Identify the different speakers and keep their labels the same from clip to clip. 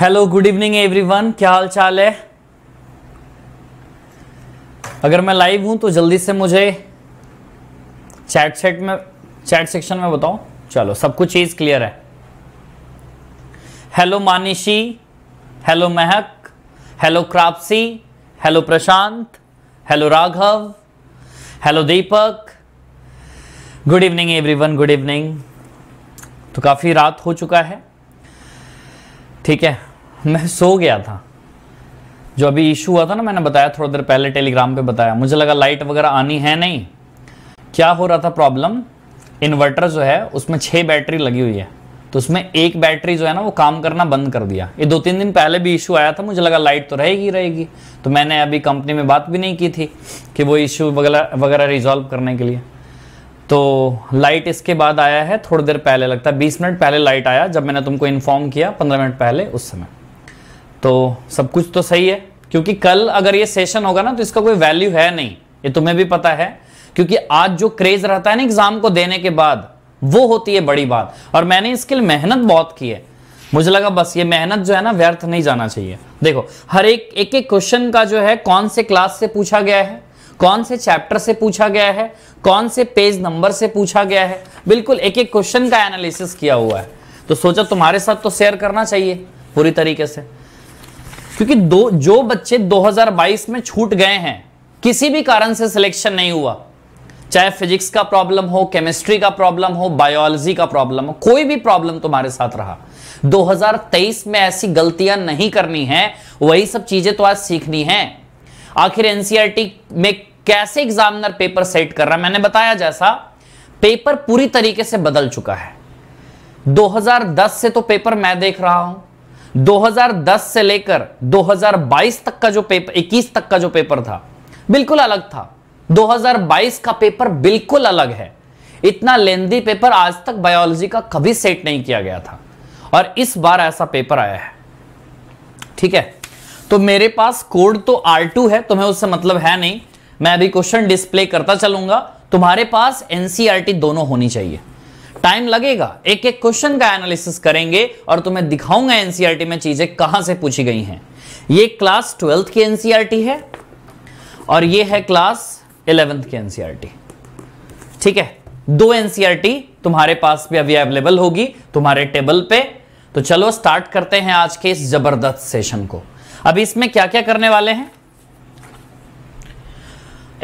Speaker 1: Hello good evening everyone क्या हाल चाल है अगर मैं लाइव हूं तो जल्दी से मुझे चैट सेट में चैट सेक्शन में बताओ चलो सब कुछ चीज़ क्लियर है hello Manishi hello Mahak hello क्रापसी hello Prashant hello Raghav hello Deepak good evening everyone good evening तो काफ़ी रात हो चुका है ठीक है मैं सो गया था जो अभी इशू हुआ था ना मैंने बताया थोड़ी देर पहले टेलीग्राम पे बताया मुझे लगा लाइट वगैरह आनी है नहीं क्या हो रहा था प्रॉब्लम इन्वर्टर जो है उसमें छः बैटरी लगी हुई है तो उसमें एक बैटरी जो है ना वो काम करना बंद कर दिया ये दो तीन दिन पहले भी इशू आया था मुझे लगा लाइट तो रहेगी रहेगी तो मैंने अभी कंपनी में बात भी नहीं की थी कि वो इशू वगैरह वगैरह रिजॉल्व करने के लिए तो लाइट इसके बाद आया है थोड़ी देर पहले लगता है बीस मिनट पहले लाइट आया जब मैंने तुमको इन्फॉर्म किया पंद्रह मिनट पहले उस समय तो सब कुछ तो सही है क्योंकि कल अगर ये सेशन होगा ना तो इसका कोई वैल्यू है नहीं ये तुम्हें भी पता है क्योंकि आज जो क्रेज रहता है ना एग्जाम को देने के बाद वो होती है बड़ी बात और मैंने इसके लिए मेहनत बहुत की है मुझे लगा बस ये मेहनत जो है ना व्यर्थ नहीं जाना चाहिए देखो हर एक एक एक क्वेश्चन का जो है कौन से क्लास से पूछा गया है कौन से चैप्टर से पूछा गया है कौन से पेज नंबर से पूछा गया है बिल्कुल एक एक क्वेश्चन का एनालिसिस किया हुआ है तो सोचा तुम्हारे साथ तो शेयर करना चाहिए पूरी तरीके से क्योंकि दो जो बच्चे 2022 में छूट गए हैं किसी भी कारण से सिलेक्शन नहीं हुआ चाहे फिजिक्स का प्रॉब्लम हो केमिस्ट्री का प्रॉब्लम हो बायोलॉजी का प्रॉब्लम हो कोई भी प्रॉब्लम तुम्हारे साथ रहा 2023 में ऐसी गलतियां नहीं करनी है वही सब चीजें तो आज सीखनी है आखिर एनसीआरटी e में कैसे एग्जामिनर पेपर सेट कर रहा है मैंने बताया जैसा पेपर पूरी तरीके से बदल चुका है 2010 से तो पेपर मैं देख रहा हूं 2010 से लेकर 2022 तक का जो पेपर 21 तक का जो पेपर था बिल्कुल अलग था 2022 का पेपर बिल्कुल अलग है इतना लेंदी पेपर आज तक बायोलॉजी का कभी सेट नहीं किया गया था और इस बार ऐसा पेपर आया है ठीक है तो मेरे पास कोड तो R2 है तुम्हें उससे मतलब है नहीं मैं अभी क्वेश्चन डिस्प्ले करता चलूंगा तुम्हारे पास एनसीआरटी e दोनों होनी चाहिए टाइम लगेगा एक एक क्वेश्चन का एनालिसिस करेंगे और तुम्हें दिखाऊंगा एनसीईआरटी में चीजें कहां से पूछी गई हैं ये क्लास ट्वेल्थ की एनसीईआरटी है और ये है क्लास इलेवेंथ की एनसीईआरटी ठीक है दो एनसीईआरटी तुम्हारे पास भी अभी अवेलेबल होगी तुम्हारे टेबल पे तो चलो स्टार्ट करते हैं आज के इस जबरदस्त सेशन को अब इसमें क्या क्या करने वाले हैं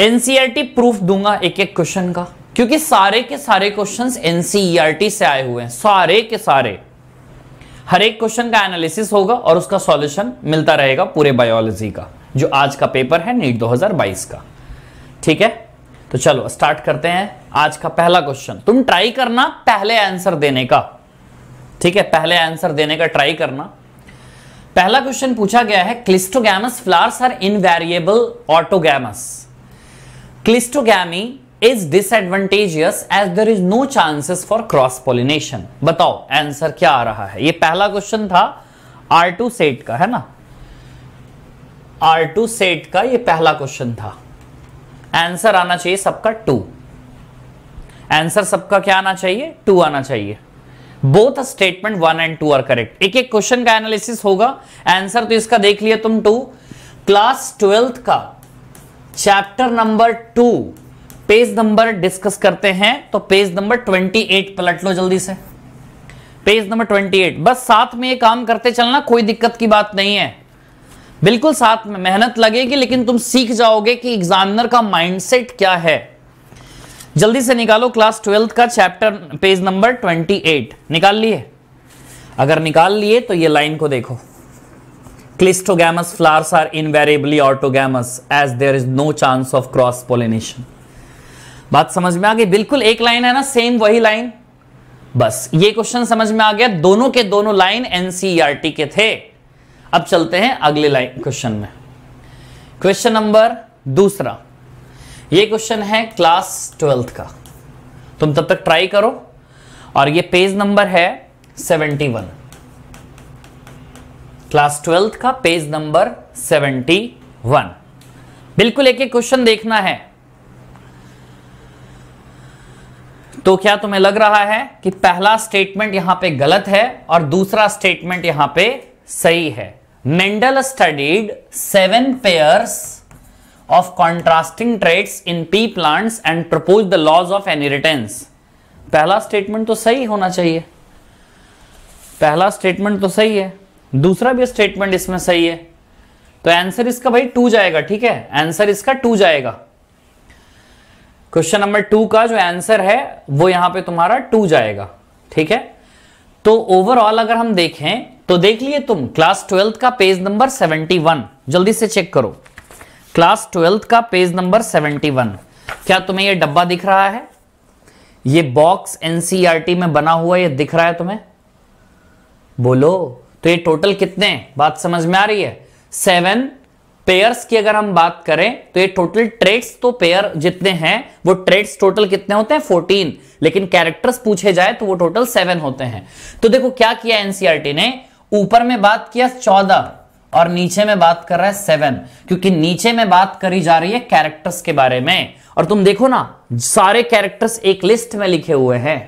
Speaker 1: एनसीईआरटी प्रूफ e दूंगा एक एक क्वेश्चन का क्योंकि सारे के सारे क्वेश्चंस एनसीईआरटी e से आए हुए हैं सारे के सारे हर एक क्वेश्चन का एनालिसिस होगा और उसका सॉल्यूशन मिलता रहेगा पूरे बायोलॉजी का जो आज का पेपर है नीट 2022 का ठीक है तो चलो स्टार्ट करते हैं आज का पहला क्वेश्चन तुम ट्राई करना पहले आंसर देने का ठीक है पहले आंसर देने का ट्राई करना पहला क्वेश्चन पूछा गया है cleistogamous flowers are invariable autogamous cleistogamy is disadvantageous as there is no chances for cross pollination बताओ आंसर क्या आ रहा है ये पहला क्वेश्चन था आर टू सेट का है ना आर टू सेट का ये पहला क्वेश्चन था आंसर आना चाहिए सबका टू आंसर सबका क्या आना चाहिए टू आना चाहिए both statement one and two are correct एक एक क्वेश्चन का एनालिसिस होगा आंसर तो इसका देख लिया तुम टू क्लास ट्वेल्थ का chapter number two page number discuss करते हैं तो पेज नंबर ट्वेंटी एट पलट लो जल्दी से पेज नंबर ट्वेंटी एट बस साथ में ये काम करते चलना कोई दिक्कत की बात नहीं है बिल्कुल साथ में मेहनत लगेगी लेकिन तुम सीख जाओगे कि एग्जामिनर का माइंडसेट क्या है जल्दी से निकालो क्लास ट्वेल्थ का chapter page number twenty eight निकाल लिए अगर निकाल लिए तो ये लाइन को देखो cleistogamous flowers are invariably autogamous as there is no chance of cross pollination बात समझ में आ गई बिल्कुल एक लाइन है ना सेम वही लाइन बस ये क्वेश्चन समझ में आ गया दोनों के दोनों लाइन एनसीईआरटी e के थे अब चलते हैं अगले लाइन क्वेश्चन में क्वेश्चन नंबर दूसरा ये क्वेश्चन है क्लास ट्वेल्थ का तुम तब तक ट्राई करो और ये पेज नंबर है सेवेंटी वन क्लास ट्वेल्थ का पेज नंबर सेवेंटी वन बिल्कुल एक एक क्वेश्चन देखना है तो क्या तुम्हें लग रहा है कि पहला स्टेटमेंट यहां पे गलत है और दूसरा स्टेटमेंट यहां पे सही है Mendel studied seven pairs of contrasting traits in pea plants and propose the laws of inheritance पहला स्टेटमेंट तो सही होना चाहिए पहला स्टेटमेंट तो सही है दूसरा भी स्टेटमेंट इसमें सही है तो आंसर इसका भाई टू जाएगा ठीक है आंसर इसका टू जाएगा क्वेश्चन नंबर टू का जो आंसर है वो यहां पे तुम्हारा टू जाएगा ठीक है तो ओवरऑल अगर हम देखें तो देख लिए तुम क्लास ट्वेल्थ का पेज नंबर सेवेंटी वन जल्दी से चेक करो क्लास ट्वेल्थ का पेज नंबर सेवेंटी वन क्या तुम्हें यह डब्बा दिख रहा है ये बॉक्स एनसीआरटी e में बना हुआ ये दिख रहा है तुम्हें बोलो तो ये टोटल कितने हैं बात समझ में आ रही है सेवन पेयर्स की अगर हम बात करें तो ये टोटल ट्रेड्स तो पेयर जितने हैं वो ट्रेड्स टोटल कितने होते हैं फोर्टीन लेकिन कैरेक्टर्स पूछे जाए तो वो टोटल सेवन होते हैं तो देखो क्या किया एनसीआरटी e ने ऊपर में बात किया चौदह और नीचे में बात कर रहा है सेवन क्योंकि नीचे में बात करी जा रही है कैरेक्टर्स के बारे में और तुम देखो ना सारे कैरेक्टर्स एक लिस्ट में लिखे हुए हैं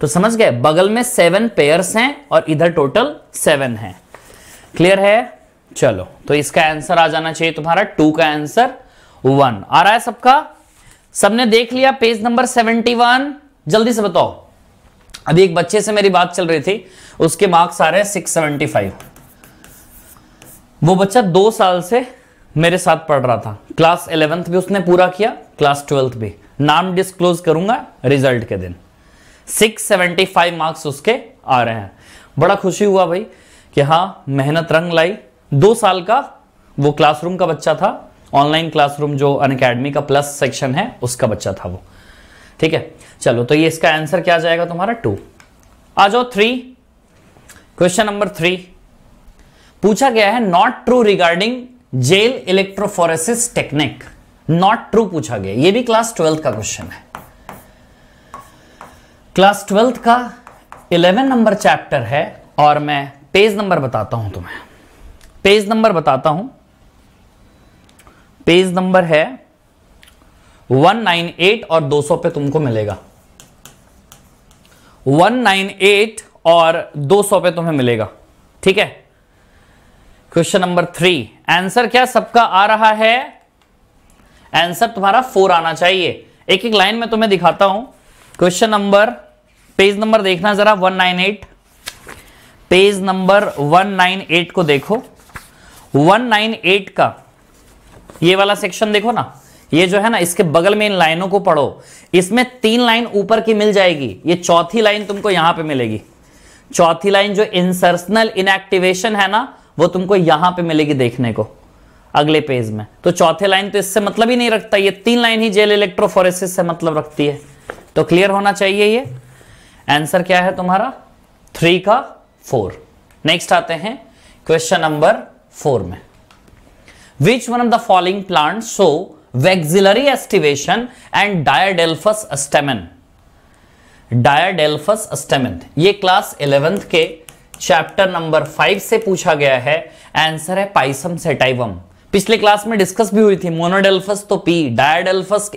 Speaker 1: तो समझ गए बगल में सेवन पेयर्स हैं और इधर टोटल सेवन है क्लियर है चलो तो इसका आंसर आ जाना चाहिए तुम्हारा टू का आंसर वन आ रहा है सबका सबने देख लिया पेज नंबर सेवेंटी वन जल्दी से बताओ अभी एक बच्चे से मेरी बात चल रही थी उसके मार्क्स आ रहे हैं सिक्स सेवेंटी फाइव वो बच्चा दो साल से मेरे साथ पढ़ रहा था क्लास इलेवेंथ भी उसने पूरा किया क्लास ट्वेल्थ भी नाम डिस्क्लोज करूंगा रिजल्ट के दिन 675 मार्क्स उसके आ रहे हैं बड़ा खुशी हुआ भाई कि हाँ मेहनत रंग लाई दो साल का वो क्लासरूम का बच्चा था ऑनलाइन क्लासरूम जो अन का प्लस सेक्शन है उसका बच्चा था वो ठीक है चलो तो ये इसका आंसर क्या जाएगा तुम्हारा टू आ जाओ थ्री क्वेश्चन नंबर थ्री पूछा गया है not true regarding gel electrophoresis technique not true पूछा गया ये भी क्लास ट्वेल्थ का क्वेश्चन है क्लास ट्वेल्थ का इलेवन नंबर चैप्टर है और मैं पेज नंबर बताता हूं तुम्हें पेज नंबर बताता हूं पेज नंबर है 198 और 200 पे तुमको मिलेगा 198 और 200 पे तुम्हें मिलेगा ठीक है क्वेश्चन नंबर थ्री आंसर क्या सबका आ रहा है आंसर तुम्हारा फोर आना चाहिए एक एक लाइन में तुम्हें दिखाता हूं क्वेश्चन नंबर पेज नंबर देखना जरा 198 पेज नंबर 198 को देखो 198 का ये वाला सेक्शन देखो ना ये जो है ना इसके बगल में इन लाइनों को पढ़ो इसमें तीन लाइन ऊपर की मिल जाएगी ये चौथी लाइन तुमको यहां पे मिलेगी चौथी लाइन जो इंसर्सनल इनएक्टिवेशन है ना वो तुमको यहां पे मिलेगी देखने को अगले पेज में तो चौथे लाइन तो इससे मतलब ही नहीं रखता ये तीन लाइन ही जेल इलेक्ट्रोफोरेसिस से मतलब रखती है तो क्लियर होना चाहिए ये आंसर क्या है तुम्हारा थ्री का फोर नेक्स्ट आते हैं क्वेश्चन नंबर फोर में which one of the following plant shows vexillary aestivation and diadelphous stamen diadelphous stamen ये क्लास इलेवेंथ के चैप्टर नंबर फाइव से पूछा गया है आंसर है पाइसम सेटाइवम पिछले क्लास में डिस्कस भी हुई थी मोनोडेल्फस तो पी डायडेल्फस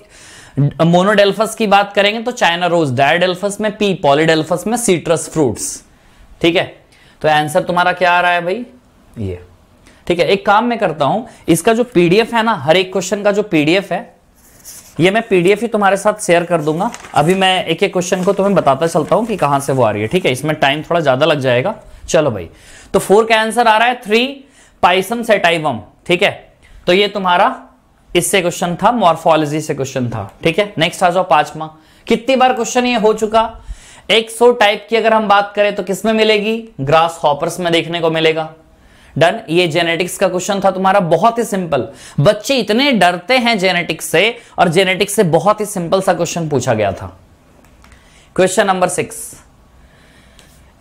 Speaker 1: मोनोडेल्फस की बात करेंगे तो चाइना रोज डायडेल्फस में पी पॉलीडेल्फस में सीट्रस फ्रूट्स ठीक है तो आंसर तुम्हारा क्या आ रहा है भाई ये ठीक है एक काम मैं करता हूं इसका जो पीडीएफ है ना हर एक क्वेश्चन का जो पीडीएफ है ये मैं पीडीएफ ही तुम्हारे साथ शेयर कर दूंगा अभी मैं एक एक क्वेश्चन को तुम्हें बताता चलता हूं कि कहां से वो आ रही है ठीक है इसमें टाइम थोड़ा ज्यादा लग जाएगा चलो भाई तो फोर का आंसर आ रहा है थ्री पाइसम सेटाइवम ठीक है तो ये तुम्हारा इससे क्वेश्चन था मॉर्फोलॉजी से क्वेश्चन था ठीक है नेक्स्ट आ जाओ पांचवा कितनी बार क्वेश्चन ये हो चुका 100 टाइप की अगर हम बात करें तो किसमें मिलेगी ग्रास हॉपर्स में देखने को मिलेगा डन ये जेनेटिक्स का क्वेश्चन था तुम्हारा बहुत ही सिंपल बच्चे इतने डरते हैं जेनेटिक्स से और जेनेटिक्स से बहुत ही सिंपल सा क्वेश्चन पूछा गया था क्वेश्चन नंबर सिक्स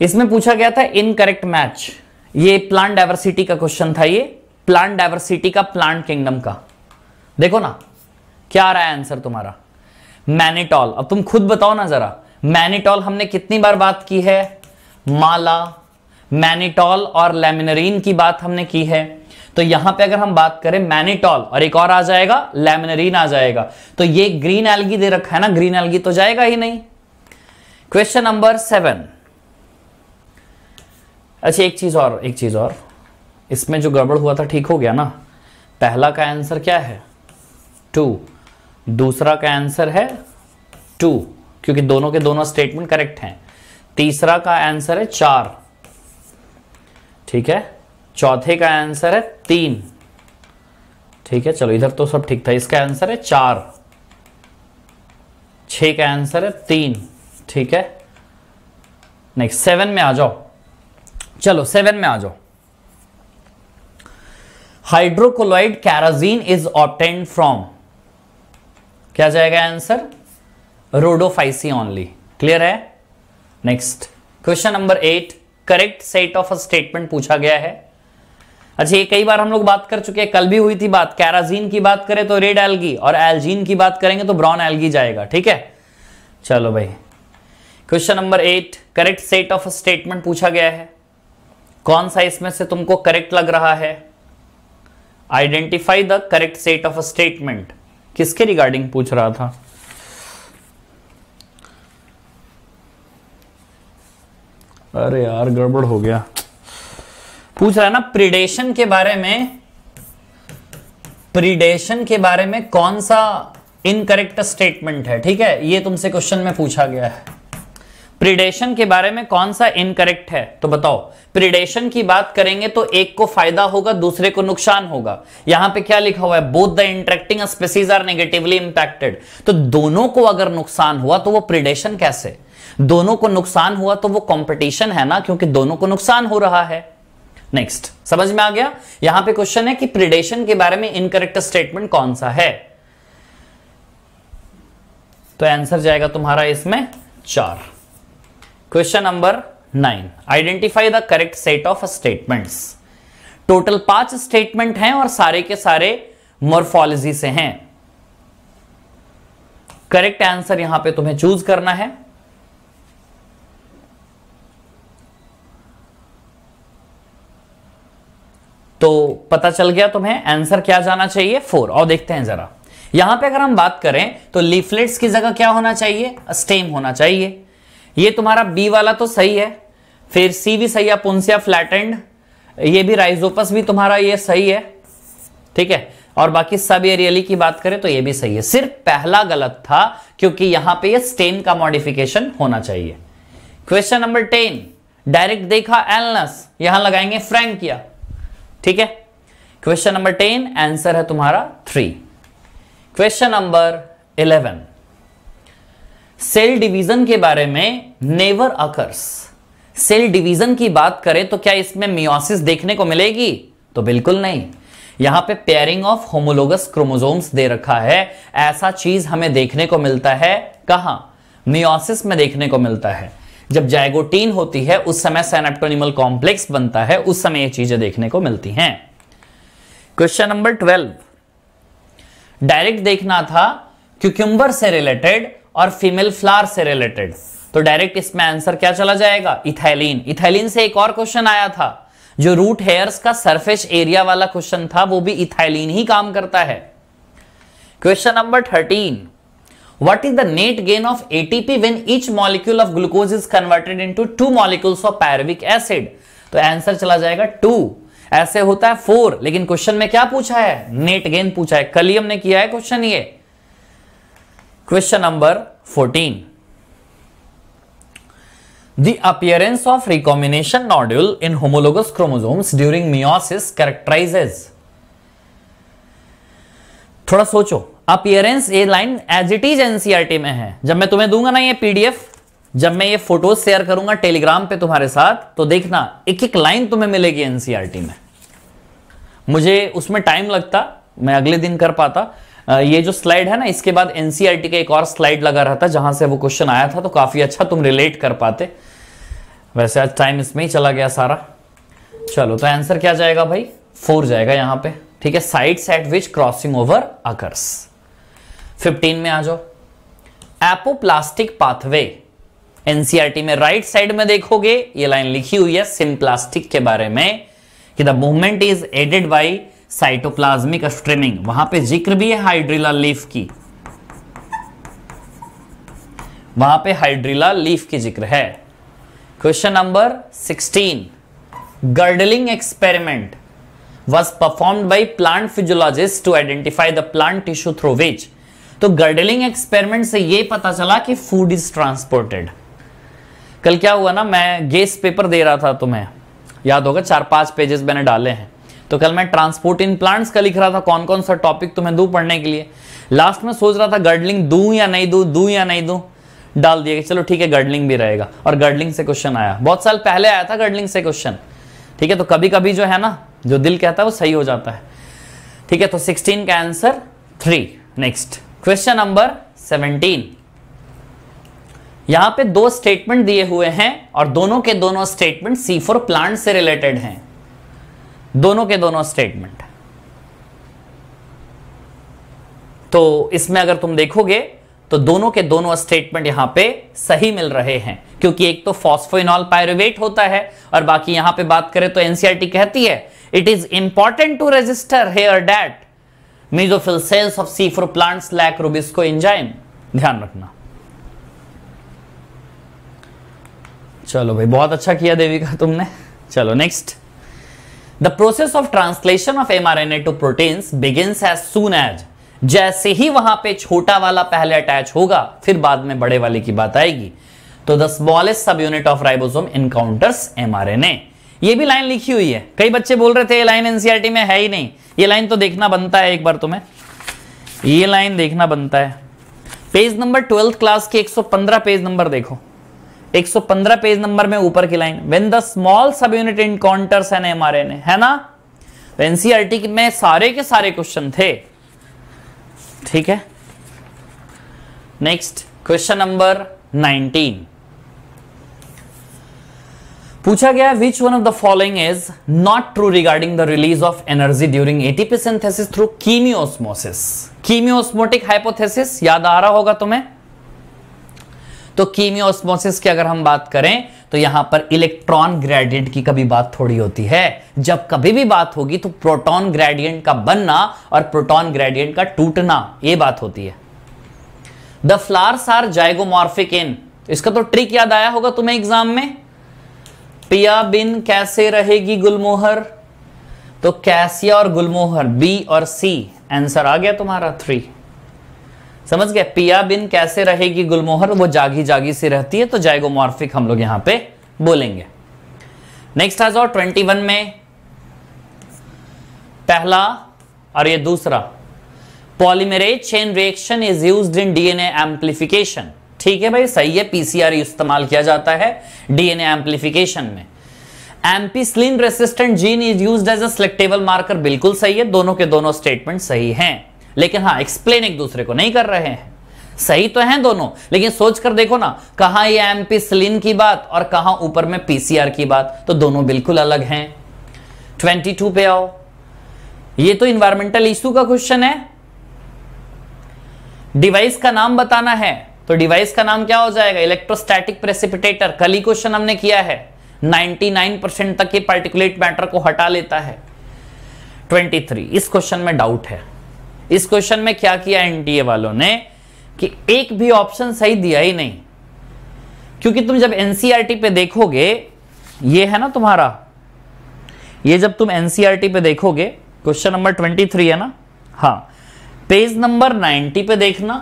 Speaker 1: इसमें पूछा गया था इनकरेक्ट मैच ये प्लांट डाइवर्सिटी का क्वेश्चन था ये प्लांट डाइवर्सिटी का प्लांट किंगडम का देखो ना क्या आ रहा है आंसर तुम्हारा मैनिटॉल अब तुम खुद बताओ ना जरा मैनिटॉल हमने कितनी बार बात की है माला मैनिटॉल और लेमिनरीन की बात हमने की है तो यहां पे अगर हम बात करें मैनिटॉल और एक और आ जाएगा लेमिनरीन आ जाएगा तो ये ग्रीन एल्गी दे रखा है ना ग्रीन एल्गी तो जाएगा ही नहीं क्वेश्चन नंबर सेवन अच्छा एक चीज और एक चीज और इसमें जो गड़बड़ हुआ था ठीक हो गया ना पहला का आंसर क्या है टू दूसरा का आंसर है टू क्योंकि दोनों के दोनों स्टेटमेंट करेक्ट हैं तीसरा का आंसर है चार ठीक है चौथे का आंसर है तीन ठीक है चलो इधर तो सब ठीक था इसका आंसर है चार छ का आंसर है तीन ठीक है नेक्स्ट सेवन में आ जाओ चलो सेवन में आ जाओ hydrocolloid carrageenan is obtained from क्या जाएगा आंसर रोडोफाइसी ओनली क्लियर है next question number eight correct set of a statement पूछा गया है अच्छा ये कई बार हम लोग बात कर चुके हैं कल भी हुई थी बात कैराजीन की बात करें तो रेड एल्गी और एल्जीन की बात करेंगे तो ब्राउन एलगी जाएगा ठीक है चलो भाई question number eight correct set of statement पूछा गया है कौन सा इसमें से तुमको करेक्ट लग रहा है identify the correct set of statement किसके रिगार्डिंग पूछ रहा था अरे यार गड़बड़ हो गया पूछ रहा है ना प्रिडेशन के बारे में प्रिडेशन के बारे में कौन सा इनकरेक्ट स्टेटमेंट है ठीक है ये तुमसे क्वेश्चन में पूछा गया है प्रिडेशन के बारे में कौन सा इनकरेक्ट है तो बताओ प्रिडेशन की बात करेंगे तो एक को फायदा होगा दूसरे को नुकसान होगा यहां पे क्या लिखा हुआ है both the interacting species are negatively impacted तो दोनों को अगर नुकसान हुआ तो वो प्रिडेशन कैसे दोनों को नुकसान हुआ तो वो कॉम्पिटिशन है ना क्योंकि दोनों को नुकसान हो रहा है नेक्स्ट समझ में आ गया यहां पे क्वेश्चन है कि प्रिडेशन के बारे में इनकरेक्ट स्टेटमेंट कौन सा है तो आंसर जाएगा तुम्हारा इसमें चार question number nine identify the correct set of statements total पांच स्टेटमेंट हैं और सारे के सारे मोर्फोलॉजी से हैं करेक्ट आंसर यहां पे तुम्हें चूज करना है तो पता चल गया तुम्हें आंसर क्या जाना चाहिए फोर और देखते हैं जरा यहां पे अगर हम बात करें तो लीफलेट्स की जगह क्या होना चाहिए स्टेम होना चाहिए ये तुम्हारा बी वाला तो सही है फिर सी भी सही है पुनसिया फ्लैट एंड ये भी राइजोपस भी तुम्हारा ये सही है ठीक है और बाकी सब एरियली की बात करें तो ये भी सही है सिर्फ पहला गलत था क्योंकि यहां पे ये स्टेन का मॉडिफिकेशन होना चाहिए क्वेश्चन नंबर टेन डायरेक्ट देखा एलनस यहां लगाएंगे फ्रेंकिया ठीक है क्वेश्चन नंबर टेन आंसर है तुम्हारा three question number eleven cell division के बारे में नेवर अकर्स सेल डिवीजन की बात करें तो क्या इसमें मियोसिस देखने को मिलेगी तो बिल्कुल नहीं यहां पे पेयरिंग ऑफ होमोलोगस क्रोमोजोम्स दे रखा है ऐसा चीज हमें देखने को मिलता है कहा मियोसिस में देखने को मिलता है जब जैगोटीन होती है उस समय सैनेप्टोनिमल कॉम्प्लेक्स बनता है उस समय ये चीजें देखने को मिलती हैं क्वेश्चन नंबर ट्वेल्व डायरेक्ट देखना था क्यूक्यूम्बर से रिलेटेड और फीमेल फ्लावर से रिलेटेड तो डायरेक्ट इसमें आंसर क्या चला जाएगा इथाइलिन इथाइलिन से एक और क्वेश्चन आया था जो रूट हेयर्स का सरफेस एरिया वाला क्वेश्चन था वो भी इथाइलिन ही काम करता है question number thirteen what is the net gain of ATP when each molecule of glucose is converted into two molecules of pyruvic acid तो आंसर चला जाएगा टू ऐसे होता है फोर लेकिन क्वेश्चन में क्या पूछा है नेट गेन पूछा है कलियम ने किया है क्वेश्चन ये question number 14. The appearance of recombination nodule in homologous chromosomes during meiosis characterises थोड़ा सोचो appearance a line as it is NCERT में है जब मैं तुम्हें दूंगा ना ये पीडीएफ जब मैं ये फोटोज शेयर करूंगा टेलीग्राम पे तुम्हारे साथ तो देखना एक एक लाइन तुम्हें मिलेगी एनसीआरटी e में मुझे उसमें टाइम लगता मैं अगले दिन कर पाता ये जो स्लाइड है ना इसके बाद एनसीईआरटी e का एक और स्लाइड लगा रहा था जहां से वो क्वेश्चन आया था तो काफी अच्छा तुम रिलेट कर पाते वैसे आज टाइम इसमें ही चला गया सारा चलो तो आंसर क्या जाएगा भाई फोर जाएगा यहां पे ठीक है side at which crossing over occurs 15 में आ जाओ एपोप्लास्टिक पाथवे एनसीआरटी में राइट right साइड में देखोगे ये लाइन लिखी हुई है सिम्प्लास्टिक के बारे में कि the movement is aided by cytoplasmic streaming वहां पे जिक्र भी है हाइड्रिला लीफ की वहां पे हाइड्रिला लीफ की जिक्र है question number 16 girdling experiment was perform by plant physiologist to identify the plant tissue through which तो गर्डलिंग एक्सपेरिमेंट से यह पता चला कि फूड इज ट्रांसपोर्टेड कल क्या हुआ ना मैं गेस पेपर दे रहा था तुम्हें याद होगा चार पांच पेजेस मैंने डाले हैं तो कल मैं ट्रांसपोर्ट इन प्लांट्स का लिख रहा था कौन कौन सा टॉपिक तुम्हें तो दू पढ़ने के लिए लास्ट में सोच रहा था गर्डलिंग दू या नहीं दू दू या नहीं दू डाल दिया चलो ठीक है गर्डलिंग भी रहेगा और गर्डलिंग से क्वेश्चन आया बहुत साल पहले आया था गर्डलिंग से क्वेश्चन ठीक है तो कभी कभी जो है ना जो दिल कहता है वो सही हो जाता है ठीक है तो सिक्सटीन का answer three next question number seventeen यहां पे दो स्टेटमेंट दिए हुए हैं और दोनों के दोनों स्टेटमेंट सी फोर प्लांट से रिलेटेड हैं दोनों के दोनों स्टेटमेंट तो इसमें अगर तुम देखोगे तो दोनों के दोनों स्टेटमेंट यहां पे सही मिल रहे हैं क्योंकि एक तो फॉस्फोइनॉल पायरुवेट होता है और बाकी यहां पे बात करें तो एनसीआरटी e कहती है it is important to register here that mesophyll cells of C four plants lack RuBisCO enzyme ध्यान रखना चलो भाई बहुत अच्छा किया देवी का तुमने चलो next The of of translation of mRNA to proteins begins as soon as जैसे ही वहां पे छोटा वाला पहले अटैच होगा फिर बाद में बड़े वाले की बात आएगी तो the smallest sub unit of ribosome encounters M R N A ये भी लाइन लिखी हुई है कई बच्चे बोल रहे थे ये लाइन एनसीईआरटी e में है ही नहीं ये लाइन तो देखना बनता है एक बार तुम्हें ये लाइन देखना बनता है पेज नंबर ट्वेल्थ क्लास की 115 पेज नंबर देखो 115 पेज नंबर में ऊपर की line when the small sub unit encounters an mRNA है ना तो e में सारे के सारे क्वेश्चन थे ठीक है नेक्स्ट क्वेश्चन नंबर 19 पूछा गया which one of the following is not true regarding the release of energy during ATP synthesis through chemiosmosis chemiosmotic hypothesis याद आ रहा होगा तुम्हें तो कीमियोस्मोसिस की अगर हम बात करें तो यहां पर इलेक्ट्रॉन ग्रेडियंट की कभी बात थोड़ी होती है जब कभी भी बात होगी तो प्रोटॉन ग्रेडियंट का बनना और प्रोटॉन ग्रेडियंट का टूटना ये बात होती है the flowers are zygomorphic in इसका तो ट्रिक याद आया होगा तुम्हें एग्जाम में पिया बिन कैसे रहेगी गुलमोहर तो कैसिया और गुलमोहर बी और सी आंसर आ गया तुम्हारा थ्री समझ गए पिया बिन कैसे रहेगी गुलमोहर वो जागी जागी सी रहती है तो मार्फिक हम लोग यहां पे बोलेंगे नेक्स्ट आ जाओ ट्वेंटी वन में पहला और ये दूसरा polymerase chain reaction is used in DNA amplification ठीक है भाई सही है पीसीआर इस्तेमाल किया जाता है डीएनए एम्प्लीफिकेशन में ampicillin resistant gene is used as a selectable marker बिल्कुल सही है दोनों के दोनों स्टेटमेंट सही हैं लेकिन हाँ एक्सप्लेन एक दूसरे को नहीं कर रहे हैं सही तो हैं दोनों लेकिन सोच कर देखो ना कहा ये एमपी स्लिन की बात और कहा ऊपर में पीसीआर की बात तो दोनों बिल्कुल अलग हैं 22 पे आओ ये तो इन्वायरमेंटल इश्यू का क्वेश्चन है डिवाइस का नाम बताना है तो डिवाइस का नाम क्या हो जाएगा इलेक्ट्रोस्टैटिक प्रेसिपिटेटर कल ही क्वेश्चन हमने किया है 99 परसेंट तक ये पार्टिकुलेट मैटर को हटा लेता है 23 इस क्वेश्चन में डाउट है इस क्वेश्चन में क्या किया एनटीए वालों ने कि एक भी ऑप्शन सही दिया ही नहीं क्योंकि तुम जब एनसीईआरटी पे देखोगे ये है ना तुम्हारा ये जब तुम एनसीईआरटी पे देखोगे क्वेश्चन नंबर ट्वेंटी थ्री है ना हाँ पेज नंबर नाइनटी पे देखना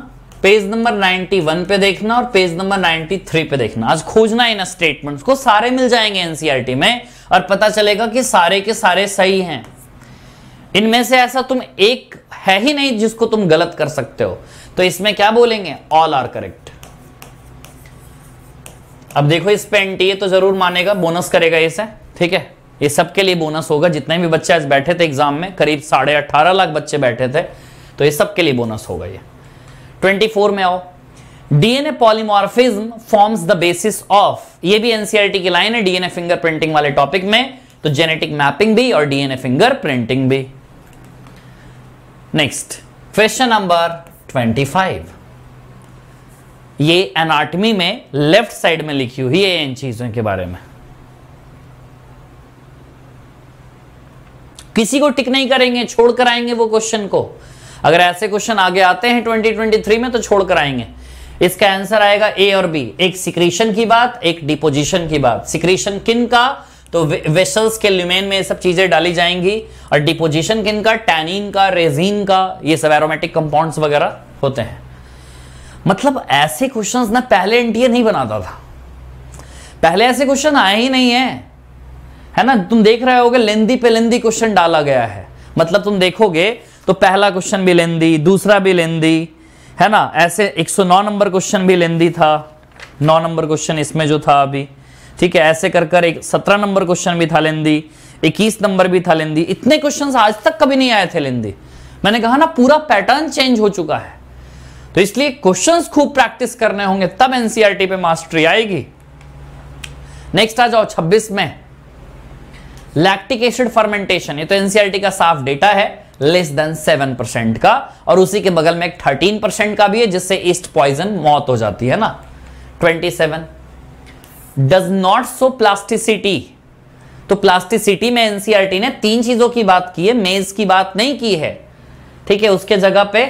Speaker 1: पेज नंबर 91 पे देखना और पेज नंबर 93 पे देखना आज खोजना इन स्टेटमेंट्स को सारे मिल जाएंगे एनसीईआरटी में और पता चलेगा कि सारे के सारे सही हैं इनमें से ऐसा तुम एक है ही नहीं जिसको तुम गलत कर सकते हो तो इसमें क्या बोलेंगे ऑल आर करेक्ट अब देखो इस पे एनटीए तो जरूर मानेगा बोनस करेगा इसे ठीक है ये सबके लिए बोनस होगा जितने भी बच्चे आज बैठे थे एग्जाम में करीब साढ़े अट्ठारह लाख बच्चे बैठे थे तो ये सबके लिए बोनस होगा ये 24 में आओ DNA polymorphism forms the basis of ये भी एनसीईआरटी e की लाइन है डीएनए फिंगर प्रिंटिंग वाले टॉपिक में तो जेनेटिक मैपिंग भी और डीएनए फिंगर प्रिंटिंग भी नेक्स्ट क्वेश्चन नंबर 25 ये एनाटमी में लेफ्ट साइड में लिखी हुई है इन चीजों के बारे में किसी को टिक नहीं करेंगे छोड़ कर आएंगे वो क्वेश्चन को अगर ऐसे क्वेश्चन आगे आते हैं 2023 में तो छोड़ कर आएंगे इसका आंसर आएगा ए और बी एक सिक्रीशन की बात एक डिपोजिशन की बात सिक्रीशन किन का तो वेसल्स के ल्यूमेन में ये सब चीजें डाली जाएंगी और डिपोजिशन किन का टैनिन का रेजिन का ये सब एरोमेटिक कंपाउंड्स वगैरह होते हैं मतलब ऐसे क्वेश्चंस ना पहले एनटीए नहीं बनाता था पहले ऐसे क्वेश्चन आए ही नहीं है है ना तुम देख रहे होगे लेंदी पे लेंदी क्वेश्चन डाला गया है मतलब तुम देखोगे तो पहला क्वेश्चन भी लेंदी दूसरा भी लेंदी है ना ऐसे 109 नंबर क्वेश्चन भी लेंदी था 9 नंबर क्वेश्चन इसमें जो था अभी ठीक है ऐसे कर कर एक सत्रह नंबर क्वेश्चन भी था लेंदी इक्कीस नंबर भी था लेंदी इतने क्वेश्चन आज तक कभी नहीं आए थे लेंदी मैंने कहा ना पूरा पैटर्न चेंज हो चुका है तो इसलिए क्वेश्चंस खूब प्रैक्टिस करने होंगे तब एनसीईआरटी e पे मास्टरी आएगी नेक्स्ट आ जाओ 26 में लैक्टिक एसिड फर्मेंटेशन ये तो एनसीईआरटी e का साफ डेटा है लेस देन सेवन परसेंट का और उसी के बगल में एक थर्टीन परसेंट का भी है जिससे ईस्ट पॉइजन मौत हो जाती है ना twenty seven does not show plasticity तो प्लास्टिसिटी में एनसीआरटी e ने तीन चीजों की बात की है मेज की बात नहीं की है ठीक है उसके जगह पे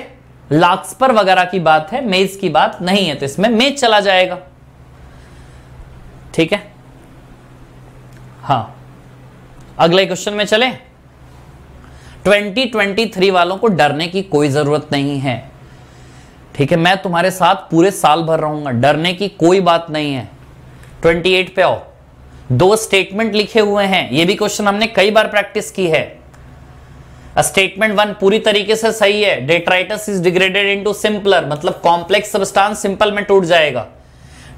Speaker 1: लाक्सपर वगैरह की बात है मेज की बात नहीं है तो इसमें मेज चला जाएगा ठीक है हाँ अगले क्वेश्चन में चले 2023 वालों को डरने की कोई जरूरत नहीं है ठीक है मैं तुम्हारे साथ पूरे साल भर रहूंगा डरने की कोई बात नहीं है 28 पे आओ दो स्टेटमेंट लिखे हुए हैं ये भी क्वेश्चन हमने कई बार प्रैक्टिस की है स्टेटमेंट वन पूरी तरीके से सही है detritus is degraded into simpler मतलब कॉम्प्लेक्स सबस्टांस सिंपल में टूट जाएगा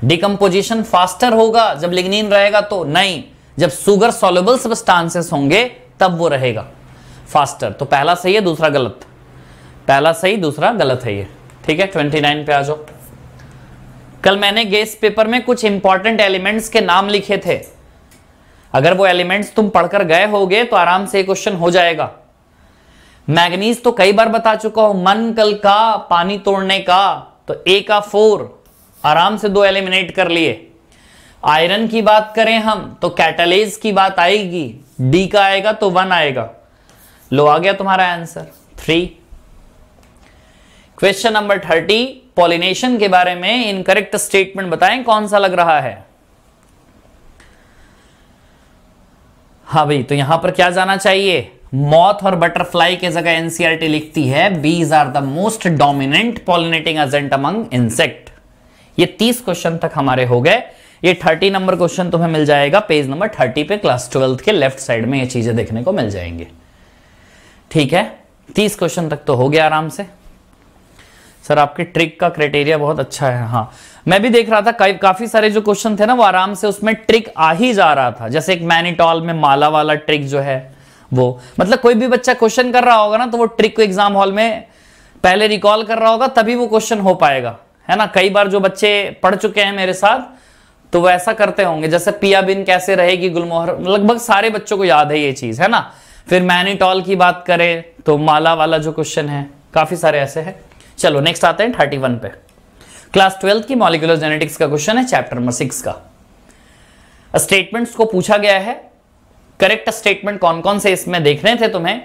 Speaker 1: डिकम्पोजिशन फास्टर होगा जब लिग्निन रहेगा तो नहीं जब सुगर सोलबल सबस्टांसेस होंगे तब वो रहेगा फास्टर तो पहला सही है दूसरा गलत पहला सही दूसरा गलत है ये ठीक है ट्वेंटी नाइन पे आ जाओ कल मैंने गेस पेपर में कुछ इंपॉर्टेंट एलिमेंट्स के नाम लिखे थे अगर वो एलिमेंट्स तुम पढ़कर गए होगे तो आराम से क्वेश्चन हो जाएगा मैग्नीज तो कई बार बता चुका हूं मन कल का पानी तोड़ने का तो ए का फोर आराम से दो एलिमिनेट कर लिए आयरन की बात करें हम तो कैटलेज की बात आएगी डी का आएगा तो वन आएगा लो आ गया तुम्हारा answer three question number thirty pollination के बारे में इनकरेक्ट स्टेटमेंट बताएं कौन सा लग रहा है हाँ भाई तो यहां पर क्या जाना चाहिए मौत और बटरफ्लाई के जगह एनसीआरटी e लिखती है bees are the most dominant pollinating agent among insect ये तीस क्वेश्चन तक हमारे हो गए ये थर्टी नंबर क्वेश्चन तुम्हें मिल जाएगा पेज नंबर थर्टी पे क्लास ट्वेल्थ के लेफ्ट साइड में ये चीजें देखने को मिल जाएंगे ठीक है तीस क्वेश्चन तक तो हो गया आराम से सर आपके ट्रिक का क्राइटेरिया बहुत अच्छा है हाँ मैं भी देख रहा था का, काफी सारे जो क्वेश्चन थे ना वो आराम से उसमें ट्रिक आ ही जा रहा था जैसे एक मैनिटॉल में माला वाला ट्रिक जो है वो मतलब कोई भी बच्चा क्वेश्चन कर रहा होगा ना तो वो ट्रिक को एग्जाम हॉल में पहले रिकॉल कर रहा होगा तभी वो क्वेश्चन हो पाएगा है ना कई बार जो बच्चे पढ़ चुके हैं मेरे साथ तो वो ऐसा करते होंगे जैसे पिया बिन कैसे रहेगी गुलमोहर लगभग सारे बच्चों को याद है ये चीज है ना फिर मैनिटॉल की बात करें तो माला वाला जो क्वेश्चन है काफी सारे ऐसे हैं चलो नेक्स्ट आते हैं थर्टी वन पे क्लास ट्वेल्थ की मॉलिकुलर जेनेटिक्स का क्वेश्चन है चैप्टर नंबर सिक्स का स्टेटमेंट्स को पूछा गया है करेक्ट स्टेटमेंट कौन कौन से इसमें देखने थे तुम्हें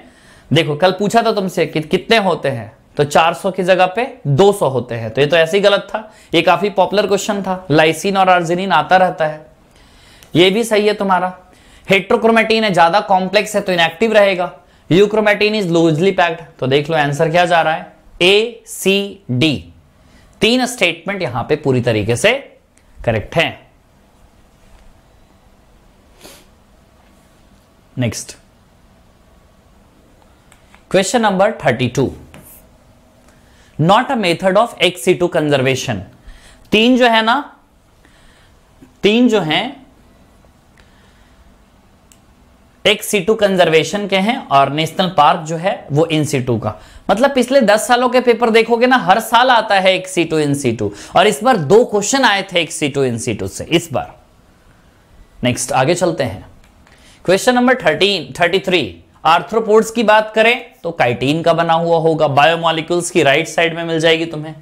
Speaker 1: देखो कल पूछा था तुमसे कि कितने होते हैं तो 400 की जगह पे 200 होते हैं तो ये तो ऐसे ही गलत था ये काफी पॉपुलर क्वेश्चन था लाइसिन और आर्जिनिन आता रहता है ये भी सही है तुम्हारा हेट्रोक्रोमेटीन है ज्यादा कॉम्प्लेक्स है तो इनएक्टिव रहेगा यूक्रोमेटीन इज लूजली पैक्ड तो देख लो आंसर क्या जा रहा है ए सी डी तीन स्टेटमेंट यहां पे पूरी तरीके से करेक्ट है next question number thirty two not a method of ex situ conservation तीन जो है ना तीन जो हैं एक्स सी टू कंजर्वेशन के हैं और नेशनल पार्क जो है वो इन सी टू का मतलब पिछले दस सालों के पेपर देखोगे ना हर साल आता है एक सी टू इन सी टू और इस बार दो क्वेश्चन आए थे एक सी टू इन सी टू से इस बार नेक्स्ट आगे चलते हैं question number thirteen thirty three arthropods की बात करें तो काइटीन का बना हुआ होगा बायोमोलिक्यूल्स की राइट साइड में मिल जाएगी तुम्हें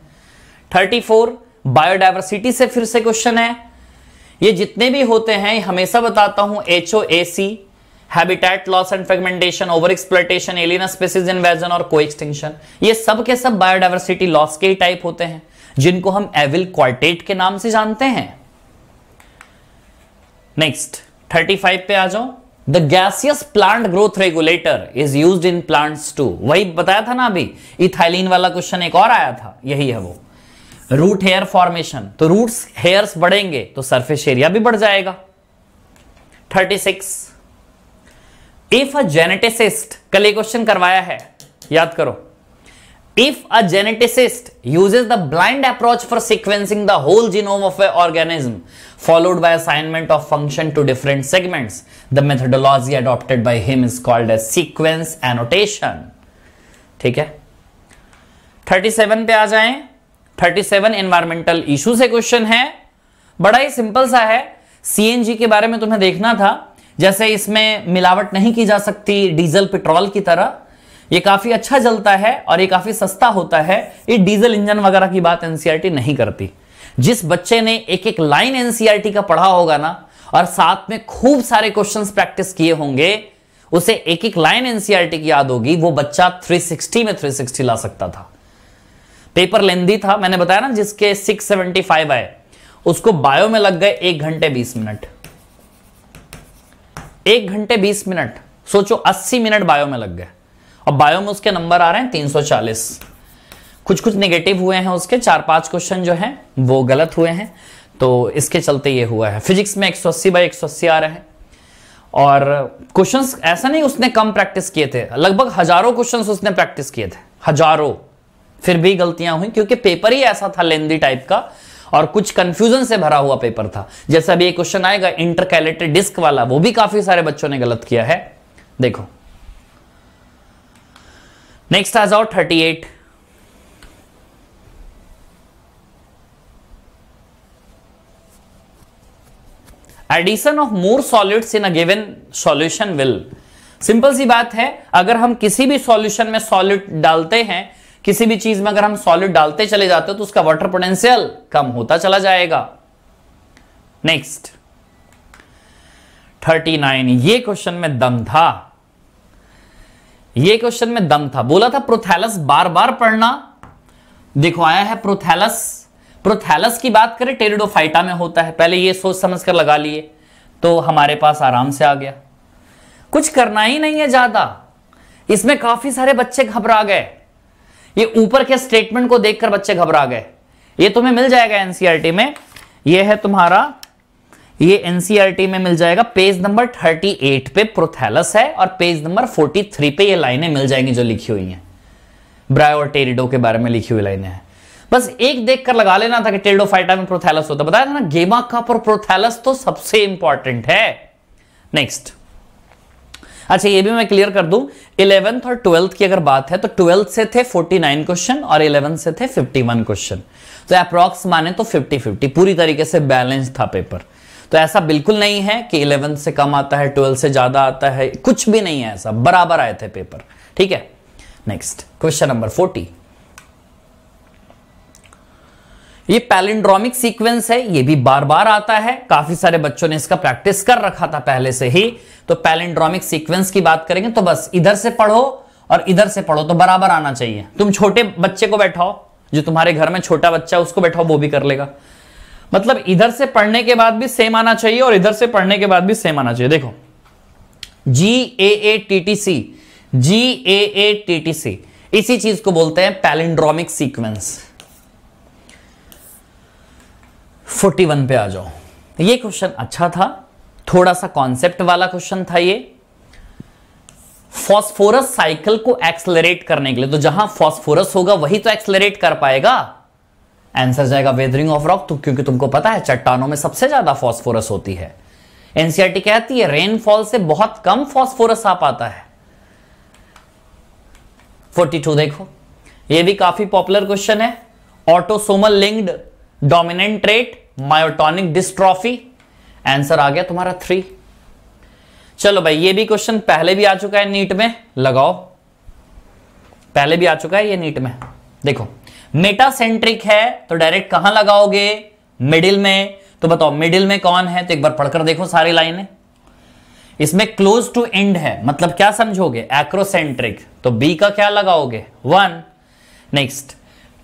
Speaker 1: थर्टी फोर बायोडाइवर्सिटी से फिर से क्वेश्चन है ये जितने भी होते हैं हमेशा बताता हूं H O A C habitat loss and fragmentation over exploitation alien species invasion और को एक्सटिंक्शन ये सब के सब बायोडाइवर्सिटी लॉस के ही टाइप होते हैं जिनको हम एविल क्वार्टेट के नाम से जानते हैं नेक्स्ट 35 पे आ जाओ the gaseous plant growth regulator is use in plants to वही बताया था ना अभी इथाइलिन वाला क्वेश्चन एक और आया था यही है वो रूट हेयर फॉर्मेशन तो रूट हेयर्स बढ़ेंगे तो सरफेस एरिया भी बढ़ जाएगा 36 इफ अ जेनेटिसिस्ट कल ये क्वेश्चन करवाया है याद करो if a geneticist uses the blind approach for sequencing the whole genome of a organism followed by assignment of function to different segments the methodology adopted by him is called a sequence annotation ठीक है 37 पे आ जाए 37 environmental issue से question है बड़ा ही simple सा है CNG के बारे में तुम्हें देखना था जैसे इसमें मिलावट नहीं की जा सकती डीजल पेट्रोल की तरह ये काफी अच्छा जलता है और ये काफी सस्ता होता है ये डीजल इंजन वगैरह की बात एनसीईआरटी नहीं करती जिस बच्चे ने एक एक लाइन एनसीईआरटी का पढ़ा होगा ना और साथ में खूब सारे क्वेश्चन प्रैक्टिस किए होंगे उसे एक एक लाइन एनसीआरटी की याद होगी वो बच्चा 360 में 360 ला सकता था पेपर लेंदी था मैंने बताया ना जिसके 675 आए उसको बायो में लग गए एक घंटे बीस मिनट एक घंटे बीस मिनट सोचो अस्सी मिनट बायो में लग गए और बायो में उसके नंबर आ रहे हैं तीन कुछ कुछ नेगेटिव हुए हैं उसके चार पांच क्वेश्चन जो है वो गलत हुए हैं तो इसके चलते ये हुआ है फिजिक्स में एक सौ अस्सी बाई एक सौ अस्सी आ रहे हैं और क्वेश्चंस ऐसा नहीं उसने कम प्रैक्टिस किए थे लगभग हजारों क्वेश्चंस उसने प्रैक्टिस किए थे हजारों फिर भी गलतियां हुई क्योंकि पेपर ही ऐसा था लेंदी टाइप का और कुछ कंफ्यूजन से भरा हुआ पेपर था जैसे अभी एक क्वेश्चन आएगा इंटरकैलेटेड डिस्क वाला वो भी काफी सारे बच्चों ने गलत किया है देखो नेक्स्ट आज और thirty eight addition of more solids in a given solution will simple सी बात है अगर हम किसी भी सॉल्यूशन में सॉलिड डालते हैं किसी भी चीज में अगर हम सॉलिड डालते चले जाते हो तो उसका वाटर पोटेंशियल कम होता चला जाएगा नेक्स्ट 39 ये क्वेश्चन में दम था ये क्वेश्चन में दम था बोला था प्रोथैलस बार बार पढ़ना देखो आया है प्रोथैलस प्रोथैलस की बात करें टेरिडोफाइटा में होता है पहले ये सोच समझ कर लगा लिए तो हमारे पास आराम से आ गया कुछ करना ही नहीं है ज्यादा इसमें काफी सारे बच्चे घबरा गए ये ऊपर के स्टेटमेंट को देखकर बच्चे घबरा गए ये तुम्हें मिल जाएगा एनसीआरटी e में ये है तुम्हारा ये एनसीआरटी e में मिल जाएगा पेज नंबर 38 पे प्रोथेलस है और पेज नंबर 43 पे ये लाइनें मिल जाएंगी जो लिखी हुई हैं ब्राय और टेरिडो के बारे में लिखी हुई लाइनें हैं बस एक देखकर लगा लेना था कि फाइटा में प्रोथेलस होता बताया था ना गेमा का प्रोथेलस तो सबसे इंपॉर्टेंट है नेक्स्ट अच्छा ये भी मैं क्लियर कर दूं इलेवेंथ और ट्वेल्थ की अगर बात है तो ट्वेल्थ से थे 49 क्वेश्चन और इलेवंथ से थे 51 क्वेश्चन तो अप्रॉक्स माने तो 50 50 पूरी तरीके से बैलेंस था पेपर तो ऐसा बिल्कुल नहीं है कि इलेवंथ से कम आता है ट्वेल्थ से ज्यादा आता है कुछ भी नहीं है ऐसा बराबर आए थे पेपर ठीक है नेक्स्ट क्वेश्चन नंबर फोर्टी ये पैलिंड्रोमिक सीक्वेंस है ये भी बार बार आता है काफी सारे बच्चों ने इसका प्रैक्टिस कर रखा था पहले से ही तो पैलिंड्रोमिक सीक्वेंस की बात करेंगे तो बस इधर से पढ़ो और इधर से पढ़ो तो बराबर आना चाहिए तुम छोटे बच्चे को बैठाओ जो तुम्हारे घर में छोटा बच्चा उसको बैठाओ वो भी कर लेगा मतलब इधर से पढ़ने के बाद भी सेम आना चाहिए और इधर से पढ़ने के बाद भी सेम आना चाहिए देखो G A A T T C G A A T T C इसी चीज को बोलते हैं पैलिंड्रोमिक सीक्वेंस 41 पे आ जाओ ये क्वेश्चन अच्छा था थोड़ा सा कॉन्सेप्ट वाला क्वेश्चन था ये फॉस्फोरस साइकिल को एक्सलरेट करने के लिए तो जहां फॉस्फोरस होगा वही तो एक्सलरेट कर पाएगा आंसर जाएगा वेदरिंग ऑफ रॉक तो क्योंकि तुमको पता है चट्टानों में सबसे ज्यादा फॉस्फोरस होती है एनसीआरटी e कहती है रेनफॉल से बहुत कम फॉस्फोरस आ पाता है 42 देखो ये भी काफी पॉपुलर क्वेश्चन है autosomal linked dominant trait myotonic dystrophy answer आ गया तुम्हारा थ्री चलो भाई ये भी क्वेश्चन पहले भी आ चुका है नीट में लगाओ पहले भी आ चुका है ये नीट में देखो मेटासेंट्रिक है तो डायरेक्ट कहां लगाओगे मिडिल में तो बताओ मिडिल में कौन है तो एक बार पढ़कर देखो सारी लाइने इसमें क्लोज टू एंड है मतलब क्या समझोगे एक्रोसेंट्रिक तो बी का क्या लगाओगे वन नेक्स्ट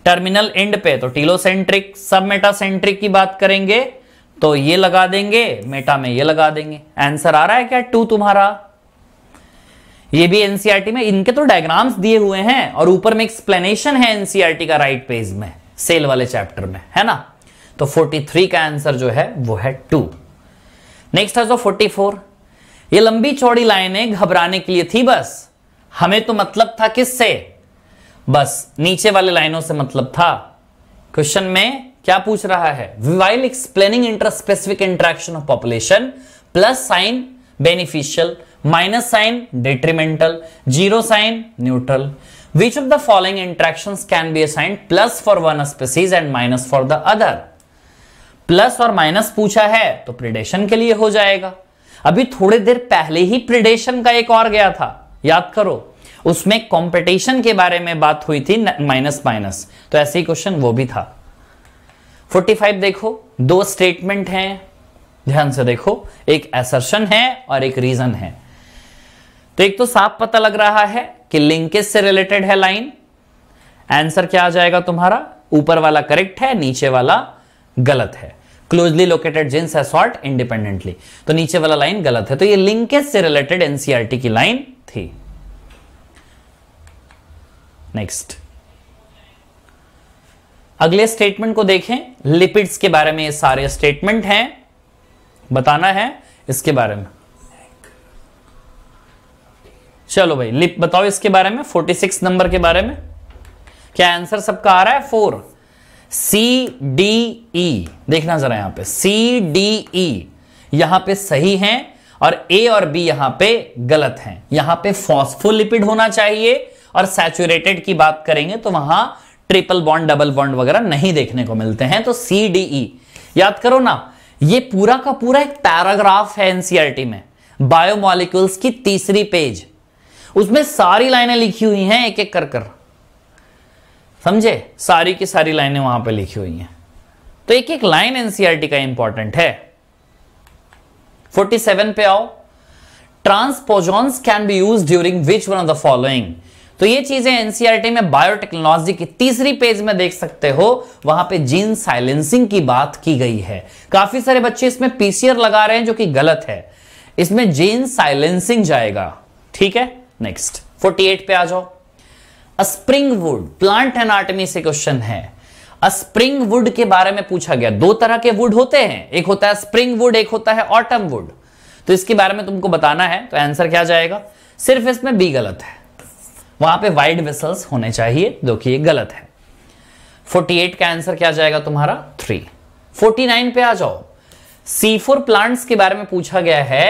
Speaker 1: टर्मिनल एंड पे तो टीलोसेंट्रिक सब मेटासेंट्रिक की बात करेंगे तो ये लगा देंगे मेटा में ये लगा देंगे आंसर आ रहा है क्या टू तुम्हारा ये भी एनसीईआरटी e में इनके तो डायग्राम्स दिए हुए हैं और ऊपर में एक्सप्लेनेशन है एनसीईआरटी e का राइट पेज में सेल वाले चैप्टर में है ना तो 43 का आंसर जो है वो है टू नेक्स्ट है जो 44 ये लंबी चौड़ी लाइनें घबराने के लिए थी बस हमें तो मतलब था किससे बस नीचे वाले लाइनों से मतलब था क्वेश्चन में क्या पूछ रहा है while explaining interspecific interaction of population plus sign beneficial minus sign detrimental zero sign neutral which of the following interaction can be assign plus for one species and minus for the other plus और minus पूछा है तो predation के लिए हो जाएगा अभी थोड़ी देर पहले ही प्रिडेशन का एक और गया था याद करो उसमें कंपटीशन के बारे में बात हुई थी माइनस माइनस तो ऐसे ही क्वेश्चन वो भी था 45 देखो दो स्टेटमेंट हैं ध्यान से देखो एक एसर्शन है और एक रीजन है तो एक तो साफ पता लग रहा है कि लिंकेज से रिलेटेड है लाइन आंसर क्या आ जाएगा तुम्हारा ऊपर वाला करेक्ट है नीचे वाला गलत है क्लोजली लोकेटेड जिन्स है सॉर्ट इंडिपेंडेंटली तो नीचे वाला लाइन गलत है तो ये लिंकेज से रिलेटेड एनसीआरटी e की लाइन थी नेक्स्ट अगले स्टेटमेंट को देखें लिपिड्स के बारे में ये सारे स्टेटमेंट हैं बताना है इसके बारे में चलो भाई लिप बताओ इसके बारे में 46 नंबर के बारे में क्या आंसर सबका आ रहा है फोर सी डी ई देखना जरा यहां पे सी डी ई e. यहां पे सही हैं और ए और बी यहां पे गलत हैं यहां पे फॉस्फोलिपिड होना चाहिए और सैचुरेटेड की बात करेंगे तो वहां ट्रिपल बॉन्ड डबल बॉन्ड वगैरह नहीं देखने को मिलते हैं तो सी डी ई याद करो ना ये पूरा का पूरा एक पैराग्राफ है एनसीआरटी e में बायोमोलिक्यूल्स की तीसरी पेज उसमें सारी लाइनें लिखी हुई हैं एक एक कर कर समझे सारी की सारी लाइनें वहां पर लिखी हुई हैं तो एक एक लाइन एनसीआरटी e का इंपॉर्टेंट है 47 पे आओ transposons can be use during which one of the following तो ये चीजें एनसीआरटी e में बायोटेक्नोलॉजी की तीसरी पेज में देख सकते हो वहां पे जीन साइलेंसिंग की बात की गई है काफी सारे बच्चे इसमें पीसीआर लगा रहे हैं जो कि गलत है इसमें जीन साइलेंसिंग जाएगा ठीक है नेक्स्ट 48 पे आ जाओ स्प्रिंग वुड प्लांट एनाटमी से क्वेश्चन है स्प्रिंग वुड के बारे में पूछा गया दो तरह के वुड होते हैं एक होता है स्प्रिंग वुड एक होता है ऑटम वुड तो इसके बारे में तुमको बताना है तो आंसर क्या जाएगा सिर्फ इसमें बी गलत है वहां पे वाइड वेसल्स होने चाहिए जो कि गलत है 48 का आंसर क्या जाएगा तुम्हारा थ्री 49 पे आ जाओ सी प्लांट्स के बारे में पूछा गया है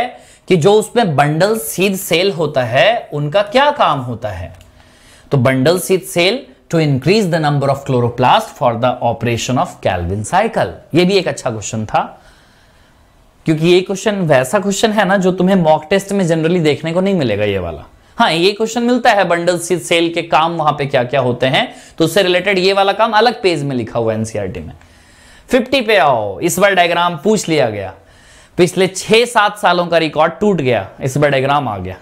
Speaker 1: कि जो उसमें बंडल सीध सेल होता है उनका क्या काम होता है तो bundle sheath cell to increase the number of chloroplast for the operation of Calvin cycle ये भी एक अच्छा क्वेश्चन था क्योंकि ये क्वेश्चन वैसा क्वेश्चन है ना जो तुम्हें मॉक टेस्ट में जनरली देखने को नहीं मिलेगा ये वाला हाँ ये क्वेश्चन मिलता है बंडल सेल के काम वहां पे क्या क्या होते हैं तो उससे रिलेटेड ये वाला काम अलग पेज में लिखा हुआ एनसीआरटी e में 50 पे आओ इस बार डायग्राम पूछ लिया गया पिछले छह सात सालों का रिकॉर्ड टूट गया इस बार डायग्राम आ गया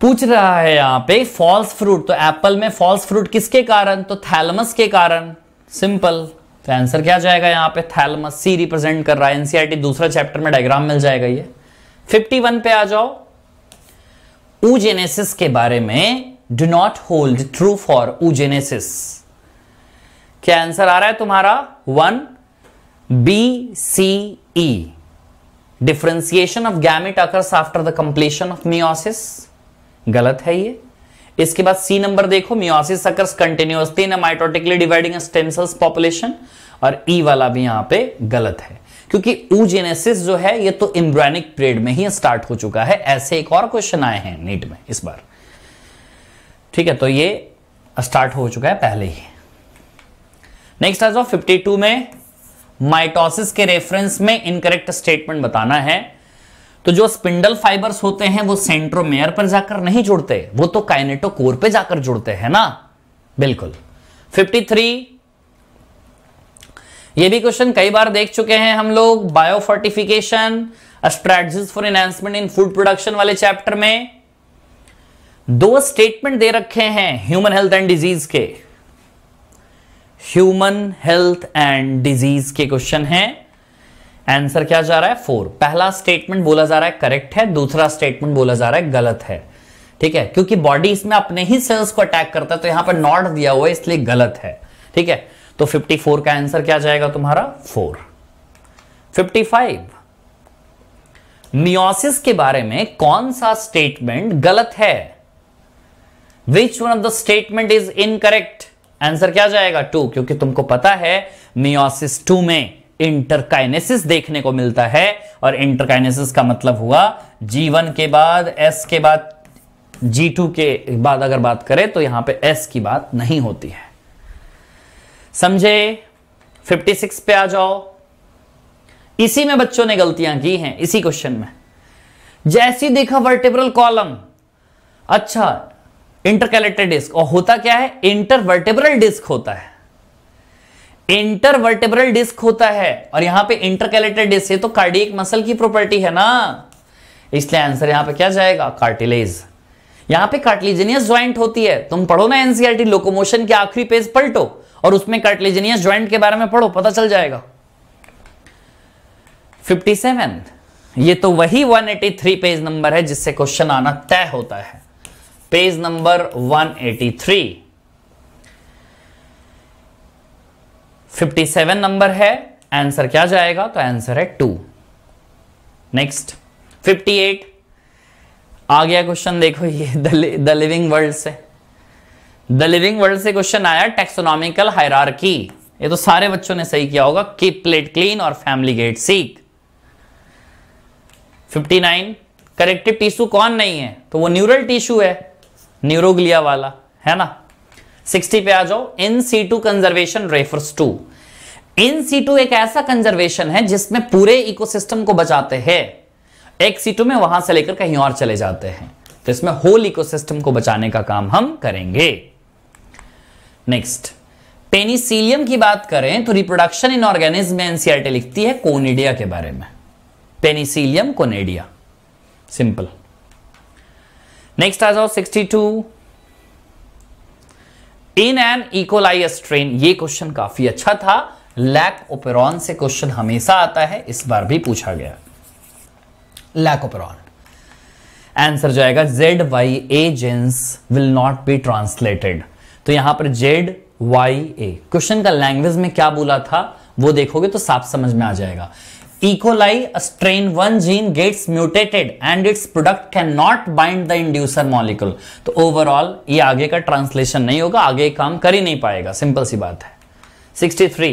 Speaker 1: पूछ रहा है यहां पे फॉल्स फ्रूट तो एप्पल में फॉल्स फ्रूट किसके कारण तो थैलमस के कारण सिंपल तो आंसर क्या जाएगा यहां पे थैलमस सी रिप्रेजेंट कर रहा है एनसीआरटी e दूसरा चैप्टर में डायग्राम मिल जाएगा ये 51 पे आ जाओ ऊजेनेसिस के बारे में do not hold true for oogenesis क्या आंसर आ रहा है तुम्हारा one B C E differentiation of gamete occurs after the completion of meiosis गलत है ये इसके बाद सी नंबर देखो meiosis occurs continuously in mitotically dividing stem population और ई e वाला भी यहां पे गलत है क्योंकि ऊजेनेसिस जो है ये तो इम्ब्रैनिक पीरियड में ही स्टार्ट हो चुका है ऐसे एक और क्वेश्चन आए हैं नीट में इस बार ठीक है तो ये स्टार्ट हो चुका है पहले ही नेक्स्ट आज ऑफ टू में माइटोसिस के रेफरेंस में इनकरेक्ट स्टेटमेंट बताना है तो जो स्पिंडल फाइबर्स होते हैं वो सेंट्रोमेयर पर जाकर नहीं जुड़ते वो तो काइनेटोकोर पे जाकर जुड़ते हैं ना बिल्कुल 53 ये भी क्वेश्चन कई बार देख चुके हैं हम लोग biofortification strategies for enhancement in food production वाले चैप्टर में दो स्टेटमेंट दे रखे हैं ह्यूमन हेल्थ एंड डिजीज के ह्यूमन हेल्थ एंड डिजीज के क्वेश्चन हैं आंसर क्या जा रहा है फोर पहला स्टेटमेंट बोला जा रहा है करेक्ट है दूसरा स्टेटमेंट बोला जा रहा है गलत है ठीक है क्योंकि बॉडी इसमें अपने ही सेल्स को अटैक करता है तो यहां पर नॉट दिया हुआ है इसलिए गलत है ठीक है तो 54 का आंसर क्या जाएगा तुम्हारा 4 55 मियोसिस के बारे में कौन सा स्टेटमेंट गलत है which one of the statement is incorrect answer क्या जाएगा टू क्योंकि तुमको पता है मियोसिस टू में इंटरकाइनेसिस देखने को मिलता है और इंटरकाइनेसिस का मतलब हुआ जी वन के बाद एस के बाद जी टू के बाद अगर बात करें तो यहां पे एस की बात नहीं होती है समझे 56 पे आ जाओ इसी में बच्चों ने गलतियां की हैं इसी क्वेश्चन में जैसी देखा वर्टेब्रल कॉलम अच्छा इंटरकैलेटेड डिस्क और होता क्या है इंटरवर्टेब्रल डिस्क होता है इंटरवर्टेब्रल डिस्क होता है और यहां पे इंटरकैलेटेड डिस्क है तो कार्डियक मसल की प्रॉपर्टी है ना इसलिए आंसर यहां पे क्या जाएगा कार्टिलेज यहां पे कार्टिलेजिनियस ज्वाइंट होती है तुम पढ़ो ना एनसीआरटी लोकोमोशन e के आखिरी पेज पलटो और उसमें कार्टिलेजिनियस ज्वाइंट के बारे में पढ़ो पता चल जाएगा फिफ्टी सेवन ये तो वही 183 पेज नंबर है जिससे क्वेश्चन आना तय होता है पेज नंबर 183 57 नंबर है आंसर क्या जाएगा तो आंसर है टू नेक्स्ट 58 आ गया क्वेश्चन देखो ये द लिविंग वर्ल्ड से द लिविंग वर्ल्ड से क्वेश्चन आया टेक्सोनॉमिकल हायरार्की ये तो सारे बच्चों ने सही किया होगा कीप प्लेट क्लीन और family get sick 59 connective tissue कौन नहीं है तो वो न्यूरल टिश्यू है न्यूरोग्लिया वाला है ना 60 पे आ जाओ in situ conservation refers to in situ एक ऐसा कंजर्वेशन है जिसमें पूरे इकोसिस्टम को बचाते हैं एक सीटू में वहां से लेकर कहीं और चले जाते हैं तो इसमें होल इकोसिस्टम को बचाने का काम हम करेंगे नेक्स्ट पेनिसिलियम की बात करें तो रिप्रोडक्शन इन ऑर्गेनिज्म में एनसीआरटी e लिखती है कोनिडिया के बारे में पेनिसिलियम कोनेडिया सिंपल नेक्स्ट आ जाओ 62 इन एन इकोलाइ स्ट्रेन ये क्वेश्चन काफी अच्छा था लैक ओपेरॉन से क्वेश्चन हमेशा आता है इस बार भी पूछा गया लैक ओपेरॉन आंसर जाएगा Z Y A genes will not be translated तो यहां पर जेड वाई ए क्वेश्चन का लैंग्वेज में क्या बोला था वो देखोगे तो साफ समझ में आ जाएगा E coli strain one gene gets mutated and its product can not bind the inducer molecule तो ओवरऑल ये आगे का ट्रांसलेशन नहीं होगा आगे काम कर ही नहीं पाएगा सिंपल सी बात है 63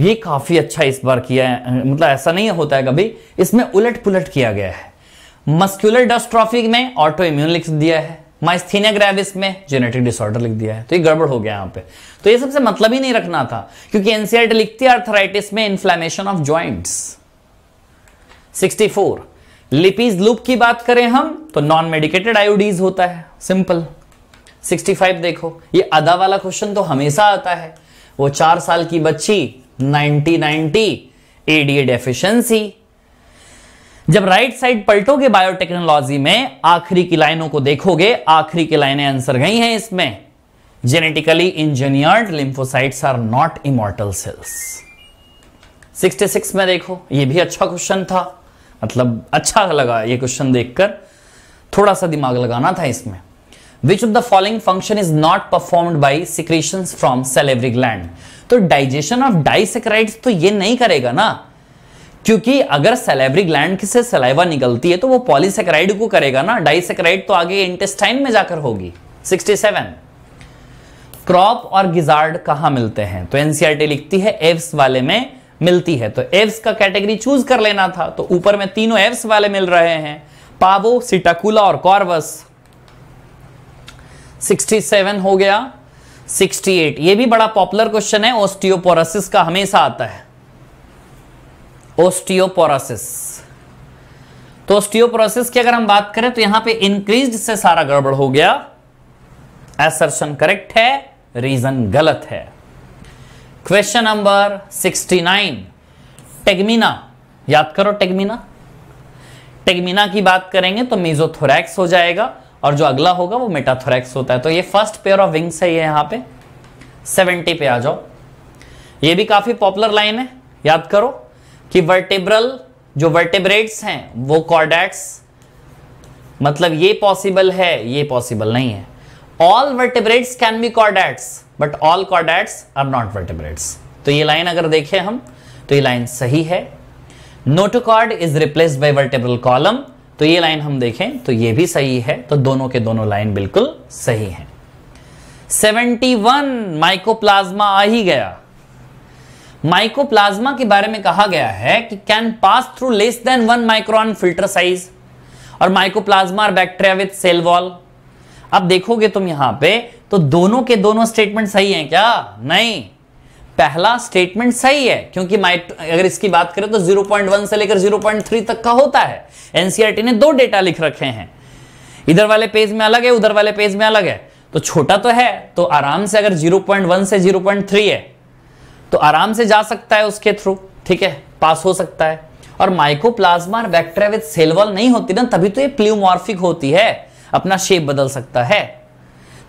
Speaker 1: ये काफी अच्छा इस बार किया है मतलब ऐसा नहीं होता है कभी इसमें उलट पुलट किया गया है मस्क्यूलर डस्ट्रॉफी में ऑटो इम्यून लिख दिया है माइस्थीनिया ग्रेविस में जेनेटिक डिसऑर्डर लिख दिया है तो ये गड़बड़ हो गया यहाँ पे तो ये सबसे मतलब ही नहीं रखना था क्योंकि एनसीआर लिखती है अर्थराइटिस में इन्फ्लेमेशन ऑफ ज्वाइंट्स 64 लिपिज लूप की बात करें हम तो नॉन मेडिकेटेड आयोडीज होता है सिंपल 65 देखो ये अदा वाला क्वेश्चन तो हमेशा आता है वो चार साल की बच्ची 90 90 एडीए डेफिशिएंसी जब राइट साइड पलटोगे बायोटेक्नोलॉजी में आखिरी की लाइनों को देखोगे आखिरी की लाइनें आंसर गई हैं इसमें genetically engineered lymphocytes are not immortal cells 66 में देखो ये भी अच्छा क्वेश्चन था मतलब अच्छा लगा ये क्वेश्चन देखकर थोड़ा सा दिमाग लगाना था इसमें which of the following function is not performed by secretion from salivary gland तो डाइजेशन ऑफ डाइसेक्राइड तो ये नहीं करेगा ना क्योंकि अगर सेलेब्रिक ग्लैंड से सलाइवा निकलती है तो वो पॉलीसेक्राइड को करेगा ना डाइसेक्राइड तो आगे इंटेस्टाइन में जाकर होगी 67 क्रॉप और गिजार्ड कहा मिलते हैं तो एनसीआरटी e लिखती है एव्स वाले में मिलती है तो एव्स का कैटेगरी चूज कर लेना था तो ऊपर में तीनों एव्स वाले मिल रहे हैं पावो सिटाकुला और कॉर्वस 67 हो गया 68 ये भी बड़ा पॉपुलर क्वेश्चन है ओस्टियोपोरसिस का हमेशा आता है ओस्टियोपोरोसिस तो ओस्टियोपोरोसिस की अगर हम बात करें तो यहां पे इंक्रीज से सारा गड़बड़ हो गया एसर्शन करेक्ट है रीजन गलत है क्वेश्चन नंबर 69 टेगमिना याद करो टेगमिना टेगमिना की बात करेंगे तो मीजोथोरैक्स हो जाएगा और जो अगला होगा वो मेटाथोरैक्स होता है तो ये फर्स्ट पेयर ऑफ विंग्स है ये यहां पे 70 पे आ जाओ ये भी काफी पॉपुलर लाइन है याद करो कि वर्टेब्रल जो वर्टेब्रेट्स हैं वो कॉर्डेट्स मतलब ये पॉसिबल है ये पॉसिबल नहीं है all vertebrates can be chordates but all chordates are not vertebrates तो ये लाइन अगर देखें हम तो ये लाइन सही है notochord is replace by vertebral column तो ये लाइन हम देखें तो ये भी सही है तो दोनों के दोनों लाइन बिल्कुल सही सेवेंटी 71 माइकोप्लाज्मा आ ही गया माइकोप्लाज्मा के बारे में कहा गया है कि can pass through less than one micron filter size और माइकोप्लाज्मा और बैक्टीरिया विद सेल वॉल अब देखोगे तुम यहां पे तो दोनों के दोनों स्टेटमेंट सही हैं क्या नहीं पहला स्टेटमेंट सही है क्योंकि अगर इसकी बात करें तो 0.1 से लेकर 0.3 तक का होता है एनसीआरटी e ने दो डेटा लिख रखे हैं इधर वाले पेज में अलग है उधर वाले पेज में अलग है तो छोटा तो है तो आराम से अगर 0.1 से 0.3 है तो आराम से जा सकता है उसके थ्रू ठीक है पास हो सकता है और माइकोप्लाज्मा और बैक्टेरिया विद सेलवॉल नहीं होती ना तभी तो ये प्ल्यूमॉर्फिक होती है अपना शेप बदल सकता है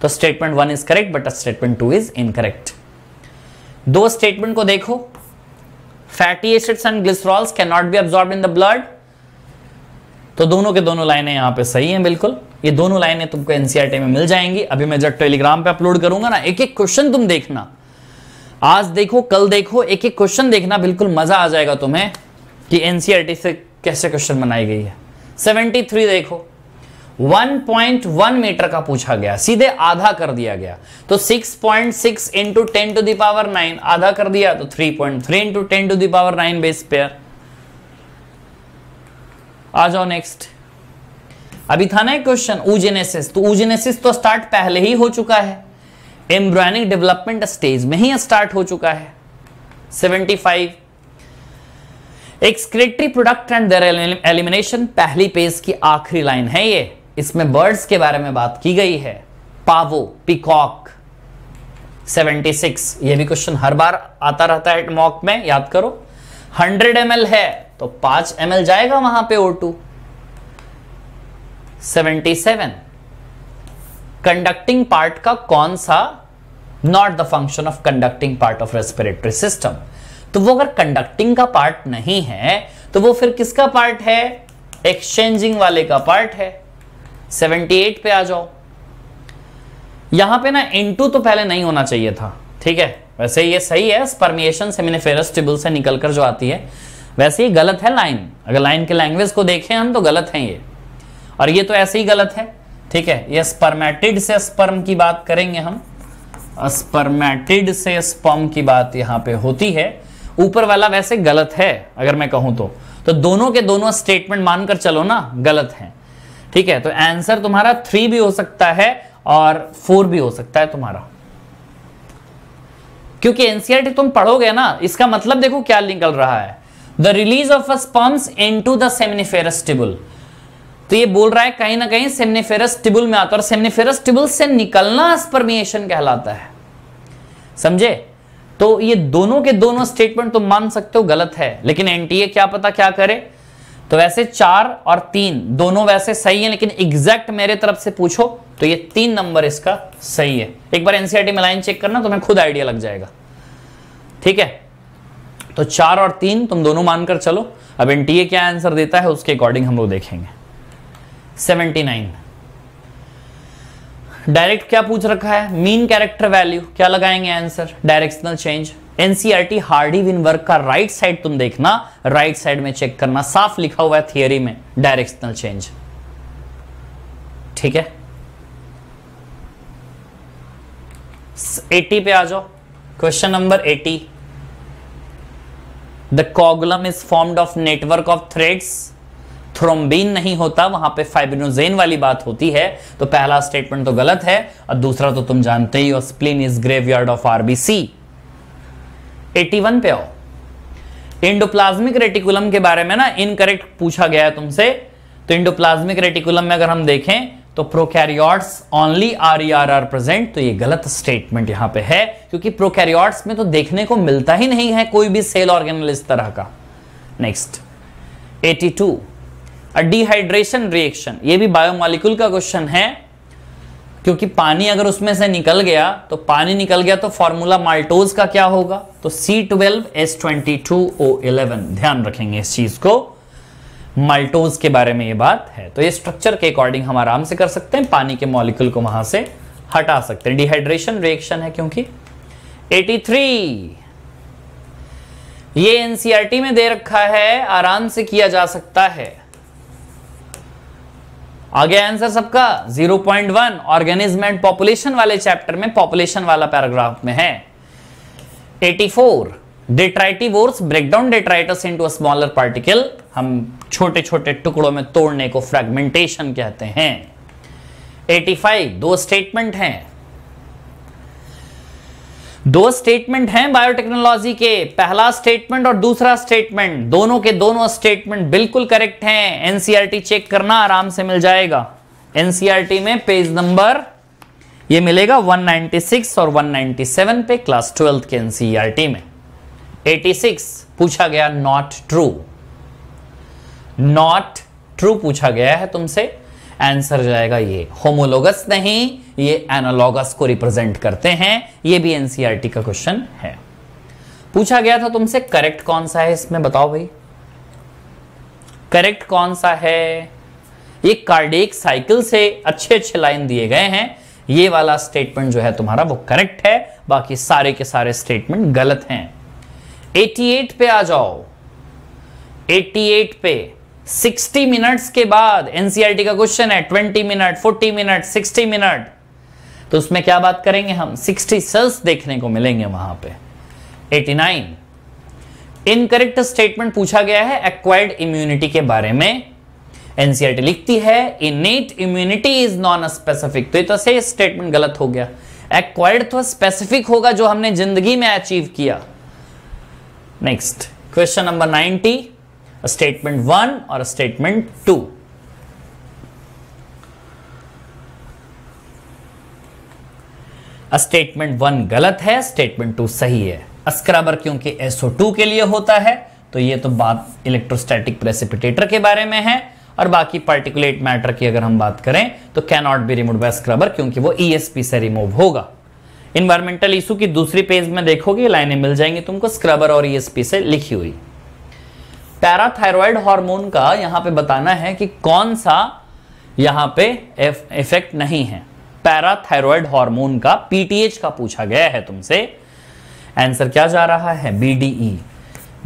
Speaker 1: तो statement one is correct but statement two is incorrect दो स्टेटमेंट को देखो fatty acids and glycerols can not be absorb in the blood तो दोनों के दोनों लाइनें यहां पे सही हैं बिल्कुल ये दोनों लाइनें तुमको एनसीआरटी e में मिल जाएंगी अभी मैं जब टेलीग्राम पे अपलोड करूंगा ना एक एक क्वेश्चन तुम देखना आज देखो कल देखो एक एक क्वेश्चन देखना बिल्कुल मजा आ जाएगा तुम्हें कि एनसीईआरटी e से कैसे क्वेश्चन बनाई गई है 73 देखो 1.1 मीटर का पूछा गया सीधे आधा कर दिया गया तो 6.6 point six into ten to the power nine आधा कर दिया तो 3.3 point three into ten to the power nine base pair आ जाओ नेक्स्ट अभी था ना एक क्वेश्चन ऊजेनेसिस तो ऊजेनेसिस तो स्टार्ट पहले ही हो चुका है एम्ब्रॉयनिक डेवलपमेंट स्टेज में ही स्टार्ट हो चुका है 75 excretory product and their elimination पहली पेज की आखिरी लाइन है ये इसमें बर्ड्स के बारे में बात की गई है पावो पिकॉक 76 ये भी क्वेश्चन हर बार आता रहता है मॉक में याद करो 100 एम है तो 5 एम जाएगा वहां पे O two seventy seven conducting part का कौन सा not the function of conducting part of respiratory system तो वो अगर कंडक्टिंग का पार्ट नहीं है तो वो फिर किसका पार्ट है एक्सचेंजिंग वाले का पार्ट है 78 पे आ जाओ यहां पे ना इनटू तो पहले नहीं होना चाहिए था ठीक है वैसे ये सही है स्पर्मिएशन फेरस टिबुल से निकलकर जो आती है वैसे ये गलत है लाइन अगर लाइन के लैंग्वेज को देखें हम तो गलत है ये और ये तो ऐसे ही गलत है ठीक है ये स्पर्मेटिड से स्पर्म की बात करेंगे हम स्पर्मेटिड से स्पर्म की बात यहां पे होती है ऊपर वाला वैसे गलत है अगर मैं कहूं तो तो दोनों के दोनों स्टेटमेंट मानकर चलो ना गलत है ठीक है तो आंसर तुम्हारा थ्री भी हो सकता है और फोर भी हो सकता है तुम्हारा क्योंकि एनसीआरटी e तुम पढ़ोगे ना इसका मतलब देखो क्या निकल रहा है the release of a sperms into the seminiferous tubule तो ये बोल रहा है कहीं ना कहीं सेमनीफेरस टिबुल में आता है और सेमनीफेरस टिबुल से निकलना स्पर्मिएशन कहलाता है समझे तो ये दोनों के दोनों स्टेटमेंट तुम तो मान सकते हो गलत है लेकिन एनटीए क्या पता क्या करे तो वैसे चार और तीन दोनों वैसे सही है लेकिन एग्जैक्ट मेरे तरफ से पूछो तो ये तीन नंबर इसका सही है एक बार एनसीआरटी e में लाइन चेक करना तो तुम्हें खुद आइडिया लग जाएगा ठीक है तो चार और तीन तुम दोनों मानकर चलो अब एनटीए क्या आंसर देता है उसके अकॉर्डिंग हम लोग देखेंगे सेवेंटी नाइन डायरेक्ट क्या पूछ रखा है मीन कैरेक्टर वैल्यू क्या लगाएंगे answer directional change NCERT Hardy Weinberg का राइट साइड तुम देखना राइट साइड में चेक करना साफ लिखा हुआ है थियोरी में डायरेक्शनल चेंज ठीक है 80 पे आ जाओ question number 80 the coagulum is formed of network of threads thrombin नहीं होता वहां पे फाइब्रिनोजेन वाली बात होती है तो पहला स्टेटमेंट तो गलत है और दूसरा तो तुम जानते ही हो spleen is graveyard of RBC 81 पे आओ इंडोप्लाज्मिक रेटिकुलम के बारे में ना इनकरेक्ट पूछा गया है तुमसे तो इंडोप्लाज्मिक रेटिकुलम में अगर हम देखें तो prokaryotes only are E R are present तो ये गलत स्टेटमेंट यहां पे है क्योंकि प्रोकैरियोट्स में तो देखने को मिलता ही नहीं है कोई भी सेल ऑर्गेनल इस तरह का नेक्स्ट 82 डिहाइड्रेशन रिएक्शन ये भी बायोमालिक्यूल का क्वेश्चन है क्योंकि पानी अगर उसमें से निकल गया तो पानी निकल गया तो फॉर्मूला माल्टोज का क्या होगा तो C twelve S twenty two O eleven ध्यान रखेंगे इस चीज को माल्टोज के बारे में ये बात है तो ये स्ट्रक्चर के अकॉर्डिंग हम आराम से कर सकते हैं पानी के मॉलिक्यूल को वहां से हटा सकते हैं डिहाइड्रेशन रिएक्शन है क्योंकि 83 ये एनसीआरटी e में दे रखा है आराम से किया जा सकता है आ गया आंसर सबका 0.1 ऑर्गेनिज्म एंड पॉपुलेशन वाले चैप्टर में पॉपुलेशन वाला पैराग्राफ में है 84 worms breakdown detritus to smaller particle हम छोटे छोटे टुकड़ों में तोड़ने को फ्रेगमेंटेशन कहते हैं 85 दो स्टेटमेंट हैं दो स्टेटमेंट हैं बायोटेक्नोलॉजी के पहला स्टेटमेंट और दूसरा स्टेटमेंट दोनों के दोनों स्टेटमेंट बिल्कुल करेक्ट हैं एनसीईआरटी चेक e करना आराम से मिल जाएगा एनसीईआरटी e में पेज नंबर ये मिलेगा 196 और 197 पे क्लास ट्वेल्थ के एनसीईआरटी e में 86 पूछा गया नॉट ट्रू नॉट ट्रू पूछा गया है तुमसे आंसर जाएगा ये होमोलोगस नहीं ये एनोलॉगस को रिप्रेजेंट करते हैं ये भी एनसीईआरटी e का क्वेश्चन है पूछा गया था तुमसे करेक्ट कौन सा है इसमें बताओ भाई करेक्ट कौन सा है ये कार्डिक साइकिल से अच्छे अच्छे लाइन दिए गए हैं ये वाला स्टेटमेंट जो है तुम्हारा वो करेक्ट है बाकी सारे के सारे स्टेटमेंट गलत हैं 88 पे आ जाओ 88 पे 60 मिनट्स के बाद एनसीईआरटी e का क्वेश्चन है 20 मिनट 40 मिनट 60 मिनट तो उसमें क्या बात करेंगे हम 60 सेल्स देखने को मिलेंगे वहां पे 89 इनकरेक्ट स्टेटमेंट पूछा गया है एक्वायर्ड इम्यूनिटी के बारे में एनसीईआरटी e लिखती है innate immunity is non specific तो ये से तो स्टेटमेंट गलत हो गया एक्वायर्ड तो स्पेसिफिक होगा जो हमने जिंदगी में अचीव किया next question number ninety statement one or statement two statement one गलत है स्टेटमेंट टू सही है स्क्रबर क्योंकि SO2 के लिए होता है तो ये तो बात इलेक्ट्रोस्टैटिक प्रेसिपिटेटर के बारे में है और बाकी पार्टिकुलेट मैटर की अगर हम बात करें तो can not be remove by scrubber क्योंकि वो ESP से रिमूव होगा इन्वायरमेंटल इशू की दूसरी पेज में देखोगे लाइनें मिल जाएंगी तुमको स्क्रबर और ईएसपी e से लिखी हुई पैराथायरॉयड हार्मोन का यहां पे बताना है कि कौन सा यहां पे इफेक्ट नहीं है पैराथायरॉयड हार्मोन का पीटीएच का पूछा गया है तुमसे आंसर क्या जा रहा है बीडीई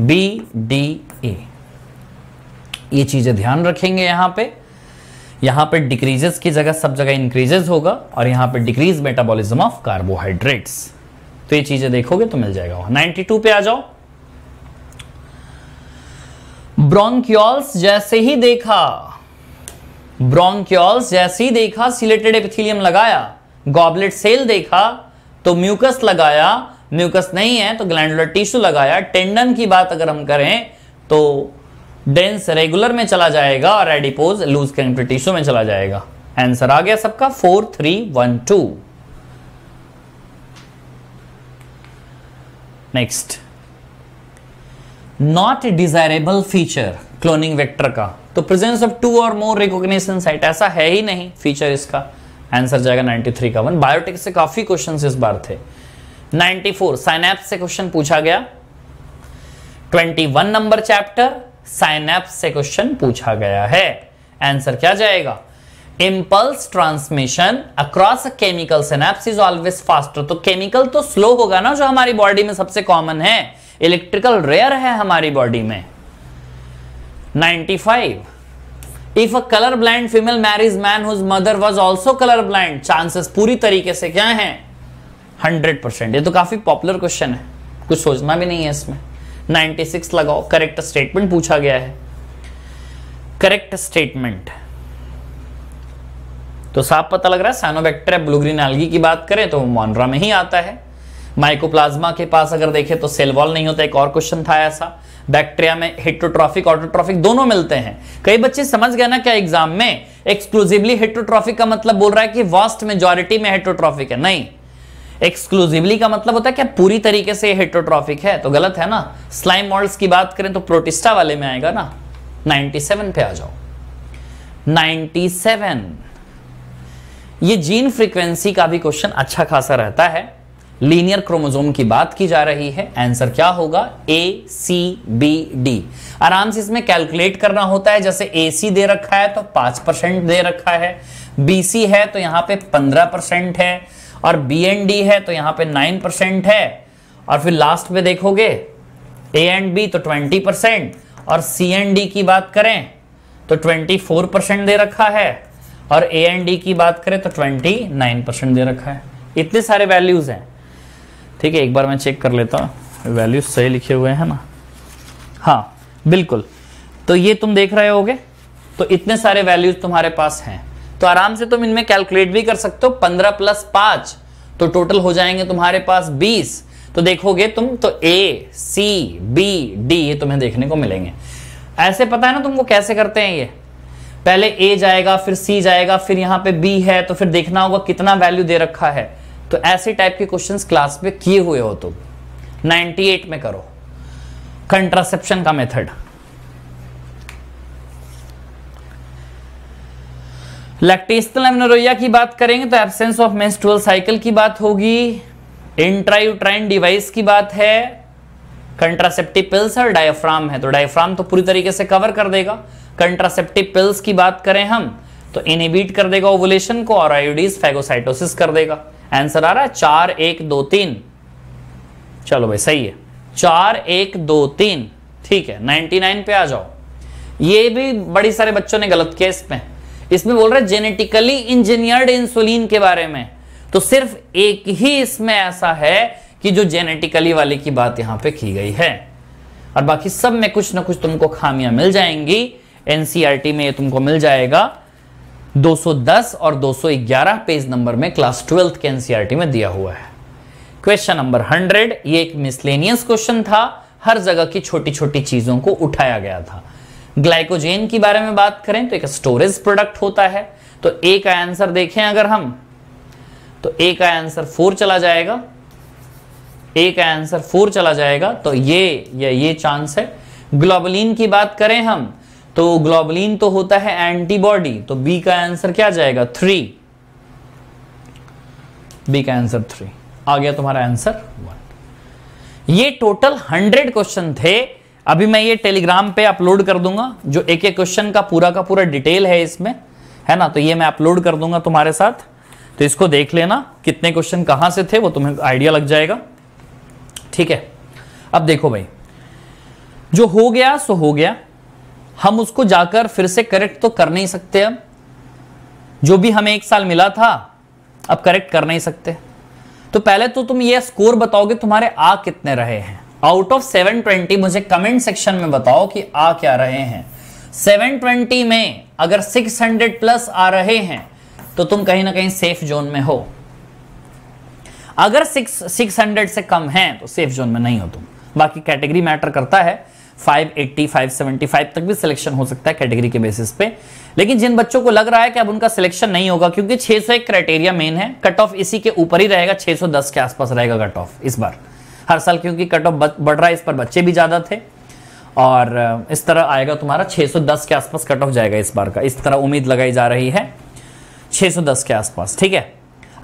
Speaker 1: बी डी ए ये चीज़ें ध्यान रखेंगे यहां पे यहां पे डिक्रीजेस की जगह सब जगह इंक्रीजेस होगा और यहां पे डिक्रीज मेटाबॉलिज्म ऑफ कार्बोहाइड्रेट्स तो ये चीज़ें देखोगे तो मिल जाएगा 92 पे आ जाओ ब्रोंक्योल्स जैसे ही देखा ब्रोंक्योल्स जैसे ही देखा सिलेटेड एपिथिलियम लगाया गॉबलेट सेल देखा तो म्यूकस लगाया म्यूकस नहीं है तो ग्लैंडुलर टिश्यू लगाया टेंडन की बात अगर हम करें तो डेंस रेगुलर में चला जाएगा और एडिपोज लूज कनेक्टेड टिश्यू में चला जाएगा आंसर आ गया सबका four three one two next not desirable feature cloning vector का तो प्रेजेंस ऑफ टू और मोर रिकॉग्निशन साइट ऐसा है ही नहीं फीचर इसका आंसर जाएगा 93 का वन बायोटेक से काफी क्वेश्चन इस बार थे 94 साइनैप्स से क्वेश्चन पूछा गया 21 नंबर चैप्टर साइनैप्स से क्वेश्चन पूछा गया है आंसर क्या जाएगा impulse transmission across chemical synapse is always faster तो केमिकल तो स्लो होगा ना जो हमारी बॉडी में सबसे कॉमन है इलेक्ट्रिकल रेयर है हमारी बॉडी में 95 if a colour blind female marriage man whose mother was also colour blind chances पूरी तरीके से क्या है 100 परसेंट ये तो काफी पॉपुलर क्वेश्चन है कुछ सोचना भी नहीं है इसमें 96 लगाओ करेक्ट स्टेटमेंट पूछा गया है करेक्ट स्टेटमेंट तो साफ पता लग रहा है सैनोबैक्टेरिया ब्लू ग्रीन एल्गी की बात करें तो मोनरा में ही आता है माइकोप्लाज्मा के पास अगर देखें तो सेल वॉल नहीं होता एक और क्वेश्चन था ऐसा बैक्टीरिया में हिट्रोट्रॉफिक ऑटोट्रॉफिक दोनों मिलते हैं कई बच्चे समझ गए ना क्या एग्जाम में एक्सक्लूसिवली हिट्रोट्रॉफिक का मतलब बोल रहा है कि वास्ट मेजोरिटी में हिट्रोट्रॉफिक है नहीं एक्सक्लूसिवली का मतलब होता है क्या पूरी तरीके से हिट्रोट्रॉफिक है तो गलत है ना स्लाइम मॉल्स की बात करें तो प्रोटिस्टा वाले में आएगा ना सेवन पे आ जाओ सेवन ये जीन फ्रीक्वेंसी का भी क्वेश्चन अच्छा खासा रहता है लीनियर क्रोमोजोम की बात की जा रही है आंसर क्या होगा ए सी बी डी आराम से इसमें कैलकुलेट करना होता है जैसे ए सी दे रखा है तो पांच परसेंट दे रखा है बी सी है तो यहाँ पे पंद्रह परसेंट है और बी एन डी है तो यहां पे नाइन परसेंट है और फिर लास्ट में देखोगे ए एंड बी तो ट्वेंटी परसेंट और सी एन डी की बात करें तो ट्वेंटी फोर परसेंट दे रखा है और ए एंड डी की बात करें तो ट्वेंटी नाइन परसेंट दे रखा है इतने सारे वैल्यूज हैं ठीक है एक बार मैं चेक कर लेता हूँ वैल्यूज सही लिखे हुए हैं ना हाँ बिल्कुल तो ये तुम देख रहे होगे तो इतने सारे वैल्यूज तुम्हारे पास हैं तो आराम से तुम इनमें कैलकुलेट भी कर सकते हो पंद्रह प्लस पांच तो टोटल हो जाएंगे तुम्हारे पास बीस तो देखोगे तुम तो ए सी बी डी ये तुम्हें देखने को मिलेंगे ऐसे पता है ना तुमको कैसे करते हैं ये पहले ए जाएगा फिर सी जाएगा फिर यहां पे बी है तो फिर देखना होगा कितना वैल्यू दे रखा है तो ऐसे टाइप के क्वेश्चन क्लास में किए हुए हो तुम एट में करो कंट्रासेप्शन का मेथड लैक्टेशनल एमनोरोया की बात करेंगे तो एब्सेंस ऑफ मेंस्ट्रुअल साइकिल की बात होगी इंट्रायूट्राइन डिवाइस की बात है कंट्रासेप्टिव पिल्स और डायफ्राम है तो डायफ्राम तो पूरी तरीके से कवर कर देगा कंट्रासेप्टिव पिल्स की बात करें हम तो इनिबीट कर देगा ओवुलेशन को और आयोडीज फैगोसाइटोसिस कर देगा आंसर आ रहा है चार एक दो तीन चलो भाई सही है चार एक दो तीन ठीक है नाइनटी नाइन पे आ जाओ ये भी बड़ी सारे बच्चों ने गलत किया इसमें इसमें बोल रहे जेनेटिकली इंजीनियर्ड इंसुलिन के बारे में तो सिर्फ एक ही इसमें ऐसा है कि जो जेनेटिकली वाले की बात यहां पे की गई है और बाकी सब में कुछ ना कुछ तुमको खामियां मिल जाएंगी एनसीआरटी e में ये तुमको मिल जाएगा 210 और 211 पेज नंबर में क्लास ट्वेल्थ के एनसीईआरटी e में दिया हुआ है क्वेश्चन नंबर 100 ये एक मिसलेनियस क्वेश्चन था हर जगह की छोटी छोटी चीजों को उठाया गया था ग्लाइकोजेन के बारे में बात करें तो एक स्टोरेज प्रोडक्ट होता है तो ए का आंसर देखें अगर हम तो ए का आंसर फोर चला जाएगा ए का आंसर फोर चला जाएगा तो ये या ये चांस है ग्लोबलिन की बात करें हम तो ग्लोबलिन तो होता है एंटीबॉडी तो बी का आंसर क्या जाएगा थ्री बी का आंसर थ्री आ गया तुम्हारा आंसर वन ये टोटल हंड्रेड क्वेश्चन थे अभी मैं ये टेलीग्राम पे अपलोड कर दूंगा जो एक एक क्वेश्चन का पूरा का पूरा डिटेल है इसमें है ना तो ये मैं अपलोड कर दूंगा तुम्हारे साथ तो इसको देख लेना कितने क्वेश्चन कहां से थे वो तुम्हें आइडिया लग जाएगा ठीक है अब देखो भाई जो हो गया सो हो गया हम उसको जाकर फिर से करेक्ट तो कर नहीं सकते अब जो भी हमें एक साल मिला था अब करेक्ट कर नहीं सकते तो पहले तो तुम ये स्कोर बताओगे तुम्हारे आ कितने रहे हैं आउट ऑफ 720 मुझे कमेंट सेक्शन में बताओ कि आ क्या रहे हैं 720 में अगर 600 प्लस आ रहे हैं तो तुम कहीं ना कहीं सेफ जोन में हो अगर सिक्स सिक्स हंड्रेड से कम है तो सेफ जोन में नहीं हो तुम बाकी कैटेगरी मैटर करता है 580, 575 तक भी सिलेक्शन हो सकता है कैटेगरी के बेसिस पे लेकिन जिन बच्चों को लग रहा है कि अब उनका सिलेक्शन नहीं होगा क्योंकि एक क्राइटेरिया मेन है कट ऑफ इसी के ऊपर ही रहेगा 610 के आसपास रहेगा कट ऑफ इस बार हर साल क्योंकि कट ऑफ बढ़ रहा है इस पर बच्चे भी ज़्यादा थे और इस तरह आएगा तुम्हारा 610 के आसपास कट ऑफ जाएगा इस बार का इस तरह उम्मीद लगाई जा रही है 610 के आसपास ठीक है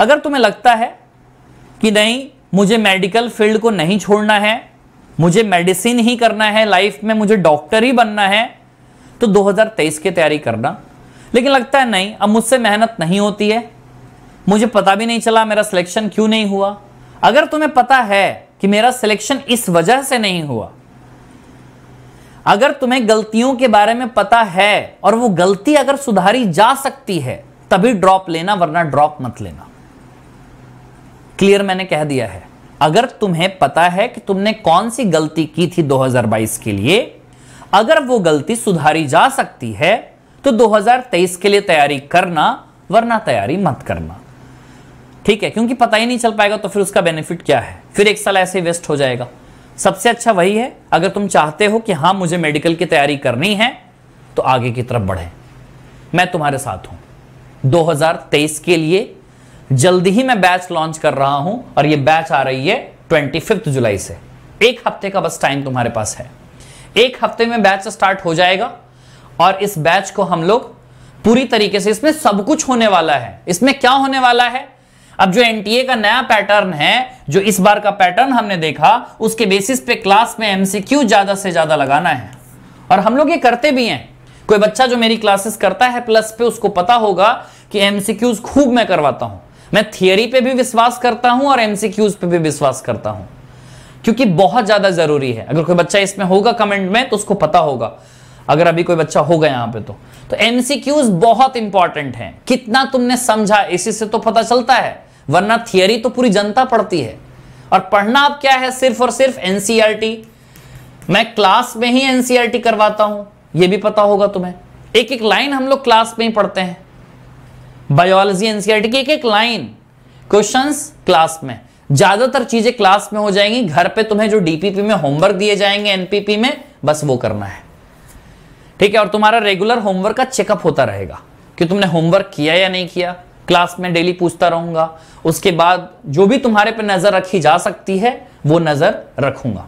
Speaker 1: अगर तुम्हें लगता है कि नहीं मुझे मेडिकल फील्ड को नहीं छोड़ना है मुझे मेडिसिन ही करना है लाइफ में मुझे डॉक्टर ही बनना है तो 2023 की तैयारी करना लेकिन लगता है नहीं अब मुझसे मेहनत नहीं होती है मुझे पता भी नहीं चला मेरा सिलेक्शन क्यों नहीं हुआ अगर तुम्हें पता है कि मेरा सिलेक्शन इस वजह से नहीं हुआ अगर तुम्हें गलतियों के बारे में पता है और वो गलती अगर सुधारी जा सकती है तभी ड्रॉप लेना वरना ड्रॉप मत लेना क्लियर मैंने कह दिया है अगर तुम्हें पता है कि तुमने कौन सी गलती की थी 2022 के लिए अगर वो गलती सुधारी जा सकती है तो 2023 के लिए तैयारी करना वरना तैयारी मत करना ठीक है क्योंकि पता ही नहीं चल पाएगा तो फिर उसका बेनिफिट क्या है फिर एक साल ऐसे वेस्ट हो जाएगा सबसे अच्छा वही है अगर तुम चाहते हो कि हाँ मुझे मेडिकल की तैयारी करनी है तो आगे की तरफ बढ़े मैं तुम्हारे साथ हूं 2023 के लिए जल्दी ही मैं बैच लॉन्च कर रहा हूं और यह बैच आ रही है ट्वेंटी फिफ्थ जुलाई से एक हफ्ते का बस टाइम तुम्हारे पास है एक हफ्ते में बैच स्टार्ट हो जाएगा और इस बैच को हम लोग पूरी तरीके से इसमें सब कुछ होने वाला है इसमें क्या होने वाला है अब जो एनटीए का नया पैटर्न है जो इस बार का पैटर्न हमने देखा उसके बेसिस पे क्लास में एमसीक्यू ज्यादा से ज्यादा लगाना है और हम लोग ये करते भी हैं कोई बच्चा जो मेरी क्लासेस करता है प्लस पे उसको पता होगा कि एमसीक्यूज खूब मैं करवाता हूं मैं थियरी पे भी विश्वास करता हूं और एमसीक्यूज पे भी विश्वास करता हूं क्योंकि बहुत ज्यादा जरूरी है अगर कोई बच्चा इसमें होगा कमेंट में तो उसको पता होगा अगर अभी कोई बच्चा होगा यहां पे तो तो एमसीक्यूज बहुत इंपॉर्टेंट है कितना तुमने समझा इसी से तो पता चलता है वरना थियरी तो पूरी जनता पढ़ती है और पढ़ना अब क्या है सिर्फ और सिर्फ एनसीईआरटी e मैं क्लास में ही एनसीईआरटी e करवाता हूं यह भी पता होगा तुम्हें एक एक लाइन हम लोग क्लास में ही पढ़ते हैं बायोलॉजी एनसीआरटी e की एक एक लाइन क्वेश्चंस क्लास में ज्यादातर चीजें क्लास में हो जाएंगी घर पे तुम्हें जो डीपीपी में होमवर्क दिए जाएंगे एनपीपी में बस वो करना है ठीक है और तुम्हारा रेगुलर होमवर्क का चेकअप होता रहेगा कि तुमने होमवर्क किया या नहीं किया क्लास में डेली पूछता रहूंगा उसके बाद जो भी तुम्हारे पे नजर रखी जा सकती है वो नजर रखूंगा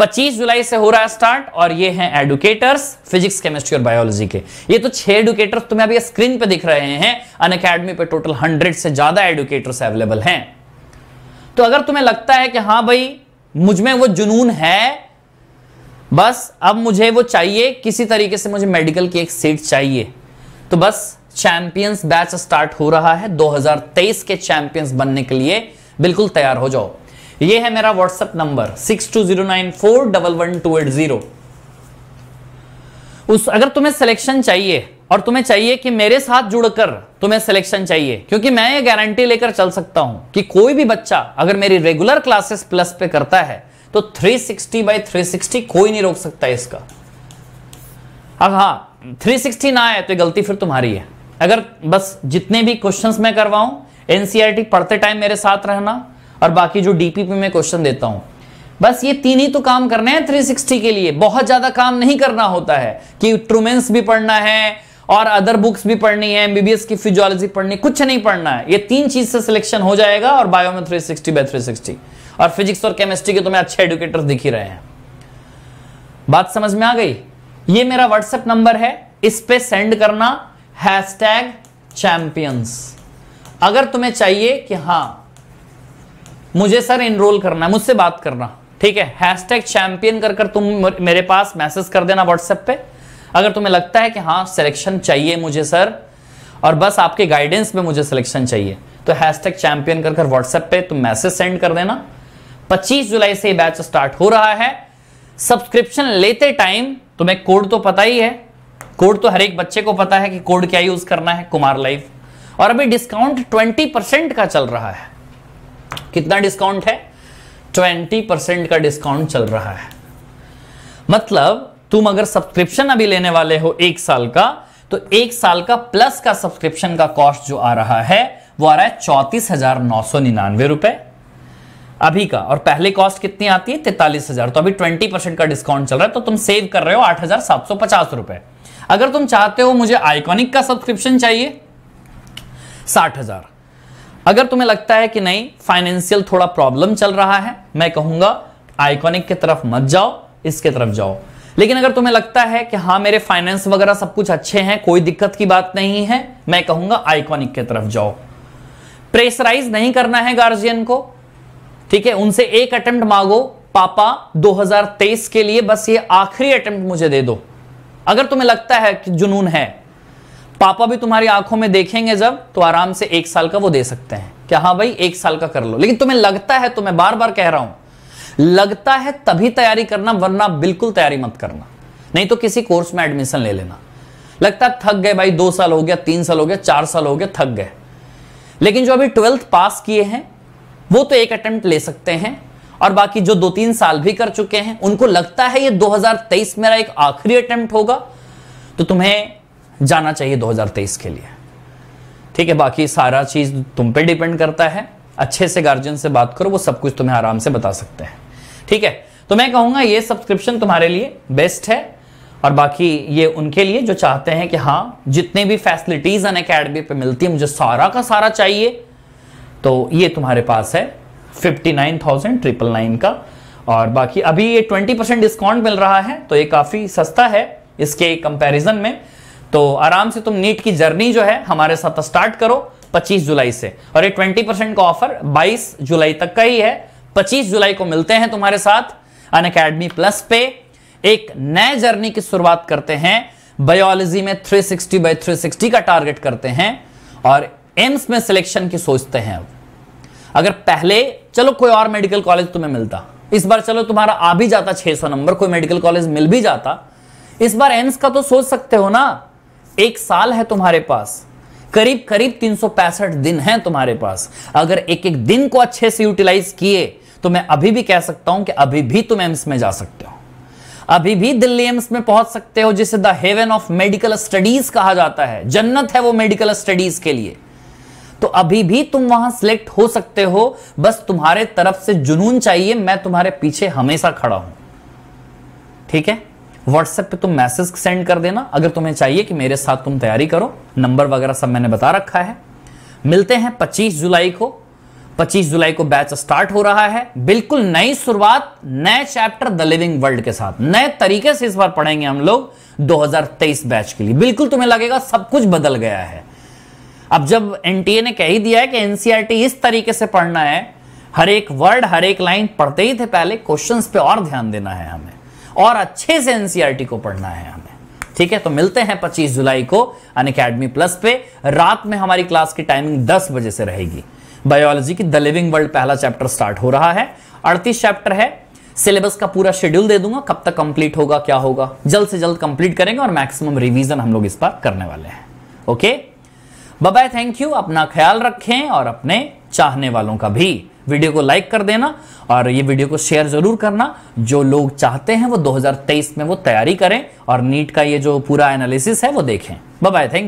Speaker 1: 25 जुलाई से हो रहा है स्टार्ट और ये हैं एडुकेटर्स फिजिक्स केमिस्ट्री और बायोलॉजी के ये तो छह एडुकेटर्स तुम्हें अभी स्क्रीन पे दिख रहे हैं अन अकेडमी पर टोटल हंड्रेड से ज्यादा एडुकेटर्स अवेलेबल हैं तो अगर तुम्हें लगता है कि हाँ भाई मुझमें वो जुनून है बस अब मुझे वो चाहिए किसी तरीके से मुझे मेडिकल की एक सीट चाहिए तो बस चैंपियंस बैच स्टार्ट हो रहा है 2023 के चैंपियंस बनने के लिए बिल्कुल तैयार हो जाओ ये है मेरा WhatsApp number six two zero nine four double one two eight zero उस अगर तुम्हें सिलेक्शन चाहिए और तुम्हें चाहिए कि मेरे साथ जुड़कर तुम्हें सिलेक्शन चाहिए क्योंकि मैं ये गारंटी लेकर चल सकता हूं कि कोई भी बच्चा अगर मेरी रेगुलर क्लासेस प्लस पे करता है तो 360 थ्री सिक्सटी कोई नहीं रोक सकता इसका अब हाँ सिक्सटी ना आए तो गलती फिर तुम्हारी है अगर बस जितने भी क्वेश्चंस मैं करवाऊं एनसीआरटी e पढ़ते टाइम मेरे साथ रहना और बाकी जो डीपीपी में क्वेश्चन देता हूं बस ये तीन ही तो काम करने हैं 360 के लिए बहुत ज्यादा काम नहीं करना होता है कि ट्रूमेंस भी पढ़ना है और अदर बुक्स भी पढ़नी है एमबीबीएस की फिजियोलॉजी पढ़नी कुछ नहीं पढ़ना है ये तीन चीज से सिलेक्शन हो जाएगा और बायो में 360 बाय 360 और फिजिक्स और केमिस्ट्री के तो मैं अच्छे एडुकेटर्स दिख ही रहे हैं बात समझ में आ गई ये मेरा व्हाट्सएप नंबर है इस पे सेंड करना हैश टैग चैंपियंस अगर तुम्हें चाहिए कि हाँ मुझे सर इनरोल करना है मुझसे बात करना ठीक है हैश टैग चैंपियन कर कर तुम मेरे पास मैसेज कर देना व्हाट्सएप पे अगर तुम्हें लगता है कि हाँ सिलेक्शन चाहिए मुझे सर और बस आपके गाइडेंस में मुझे सिलेक्शन चाहिए तो हैश टैग चैंपियन कर कर व्हाट्सएप पे तुम मैसेज सेंड कर देना 25 जुलाई से बैच स्टार्ट हो रहा है सब्सक्रिप्शन लेते टाइम तुम्हें कोड तो पता ही है कोड तो हर एक बच्चे को पता है कि कोड क्या यूज करना है कुमार लाइफ और अभी डिस्काउंट 20 परसेंट का चल रहा है कितना डिस्काउंट है ट्वेंटी परसेंट का डिस्काउंट चल रहा है मतलब तुम अगर सब्सक्रिप्शन अभी लेने वाले हो एक साल का तो एक साल का प्लस का सब्सक्रिप्शन का कॉस्ट जो आ रहा है वो आ रहा है चौतीस हजार नौ सौ निन्यानवे रुपए अभी का और पहले कॉस्ट कितनी आती है तैतालीस हजार तो अभी ट्वेंटी परसेंट का डिस्काउंट चल रहा है तो तुम सेव कर रहे हो आठ हजार सात सौ पचास रुपए अगर तुम चाहते हो मुझे आइकॉनिक का सब्सक्रिप्शन चाहिए साठ हजार अगर तुम्हें लगता है कि नहीं फाइनेंशियल थोड़ा प्रॉब्लम चल रहा है मैं कहूंगा आइकॉनिक की तरफ मत जाओ इसके तरफ जाओ लेकिन अगर तुम्हें लगता है कि हाँ मेरे फाइनेंस वगैरह सब कुछ अच्छे हैं कोई दिक्कत की बात नहीं है मैं कहूंगा आइकॉनिक की तरफ जाओ प्रेशराइज नहीं करना है गार्जियन को ठीक है उनसे एक अटेम्प्ट मांगो पापा 2023 के लिए बस ये आखिरी अटेम्प्ट मुझे दे दो अगर तुम्हें लगता है कि जुनून है पापा भी तुम्हारी आंखों में देखेंगे जब तो आराम से एक साल का वो दे सकते हैं क्या हाँ भाई एक साल का कर लो लेकिन तुम्हें लगता है तो मैं बार बार कह रहा हूं लगता है तभी तैयारी करना वरना बिल्कुल तैयारी मत करना नहीं तो किसी कोर्स में एडमिशन ले लेना लगता है थक गए भाई दो साल हो गया तीन साल हो गया चार साल हो गया थक गए लेकिन जो अभी ट्वेल्थ पास किए हैं वो तो एक अटेम्प्ट ले सकते हैं और बाकी जो दो तीन साल भी कर चुके हैं उनको लगता है ये 2023 मेरा एक आखिरी अटेम्प्ट होगा तो तुम्हें जाना चाहिए 2023 के लिए ठीक है बाकी सारा चीज़ तुम पे डिपेंड करता है अच्छे से गार्जियन से बात करो वो सब कुछ तुम्हें आराम से बता सकते हैं ठीक है तो मैं कहूंगा ये सब्सक्रिप्शन तुम्हारे लिए बेस्ट है और बाकी ये उनके लिए जो चाहते हैं कि हाँ जितने भी फैसिलिटीज़ अन अकेडमी पर मिलती है मुझे सारा का सारा चाहिए तो ये तुम्हारे पास है fifty nine thousand triple nine का और बाकी अभी ये ट्वेंटी परसेंट डिस्काउंट मिल रहा है तो ये काफ़ी सस्ता है इसके कंपैरिजन में तो आराम से तुम नीट की जर्नी जो है हमारे साथ स्टार्ट करो 25 जुलाई से और ये 20 परसेंट का ऑफर 22 जुलाई तक का ही है 25 जुलाई को मिलते हैं तुम्हारे साथ अन अकेडमी प्लस पे एक नए जर्नी की शुरुआत करते हैं बायोलॉजी में 360 बाई थ्री का टारगेट करते हैं और एम्स में सिलेक्शन की सोचते हैं अगर पहले चलो कोई और मेडिकल कॉलेज तुम्हें मिलता इस बार चलो तुम्हारा आ भी जाता 600 नंबर कोई मेडिकल कॉलेज मिल भी जाता इस बार एम्स का तो सोच सकते हो ना एक साल है तुम्हारे पास करीब करीब तीन दिन है तुम्हारे पास अगर एक एक दिन को अच्छे से यूटिलाइज किए तो मैं अभी भी कह सकता हूं कि अभी भी तुम एम्स में जा सकते हो अभी भी दिल्ली एम्स में पहुंच सकते हो जिसे the heaven of medical studies कहा जाता है जन्नत है वो मेडिकल स्टडीज के लिए तो अभी भी तुम वहां सिलेक्ट हो सकते हो बस तुम्हारे तरफ से जुनून चाहिए मैं तुम्हारे पीछे हमेशा खड़ा हूं ठीक है व्हाट्सएप पे तुम मैसेज सेंड कर देना अगर तुम्हें चाहिए कि मेरे साथ तुम तैयारी करो नंबर वगैरह सब मैंने बता रखा है मिलते हैं 25 जुलाई को 25 जुलाई को बैच स्टार्ट हो रहा है बिल्कुल नई शुरुआत नए चैप्टर द लिविंग वर्ल्ड के साथ नए तरीके से इस बार पढ़ेंगे हम लोग 2023 बैच के लिए बिल्कुल तुम्हें लगेगा सब कुछ बदल गया है अब जब एनटीए ने कह ही दिया है कि एनसीईआरटी e इस तरीके से पढ़ना है हर एक वर्ड हर एक लाइन पढ़ते ही थे पहले क्वेश्चंस पे और ध्यान देना है हमें और अच्छे से एनसीईआरटी e को पढ़ना है हमें ठीक है तो मिलते हैं 25 जुलाई को अन अकेडमी प्लस पे रात में हमारी क्लास की टाइमिंग 10 बजे से रहेगी बायोलॉजी की द लिविंग वर्ल्ड पहला चैप्टर स्टार्ट हो रहा है अड़तीस चैप्टर है सिलेबस का पूरा शेड्यूल दे दूंगा कब तक कंप्लीट होगा क्या होगा जल्द से जल्द कंप्लीट करेंगे और मैक्सिमम रिवीजन हम लोग इस पर करने वाले हैं ओके बाय थैंक यू अपना ख्याल रखें और अपने चाहने वालों का भी वीडियो को लाइक कर देना और ये वीडियो को शेयर ज़रूर करना जो लोग चाहते हैं वो 2023 में वो तैयारी करें और नीट का ये जो पूरा एनालिसिस है वो देखें बाय थैंक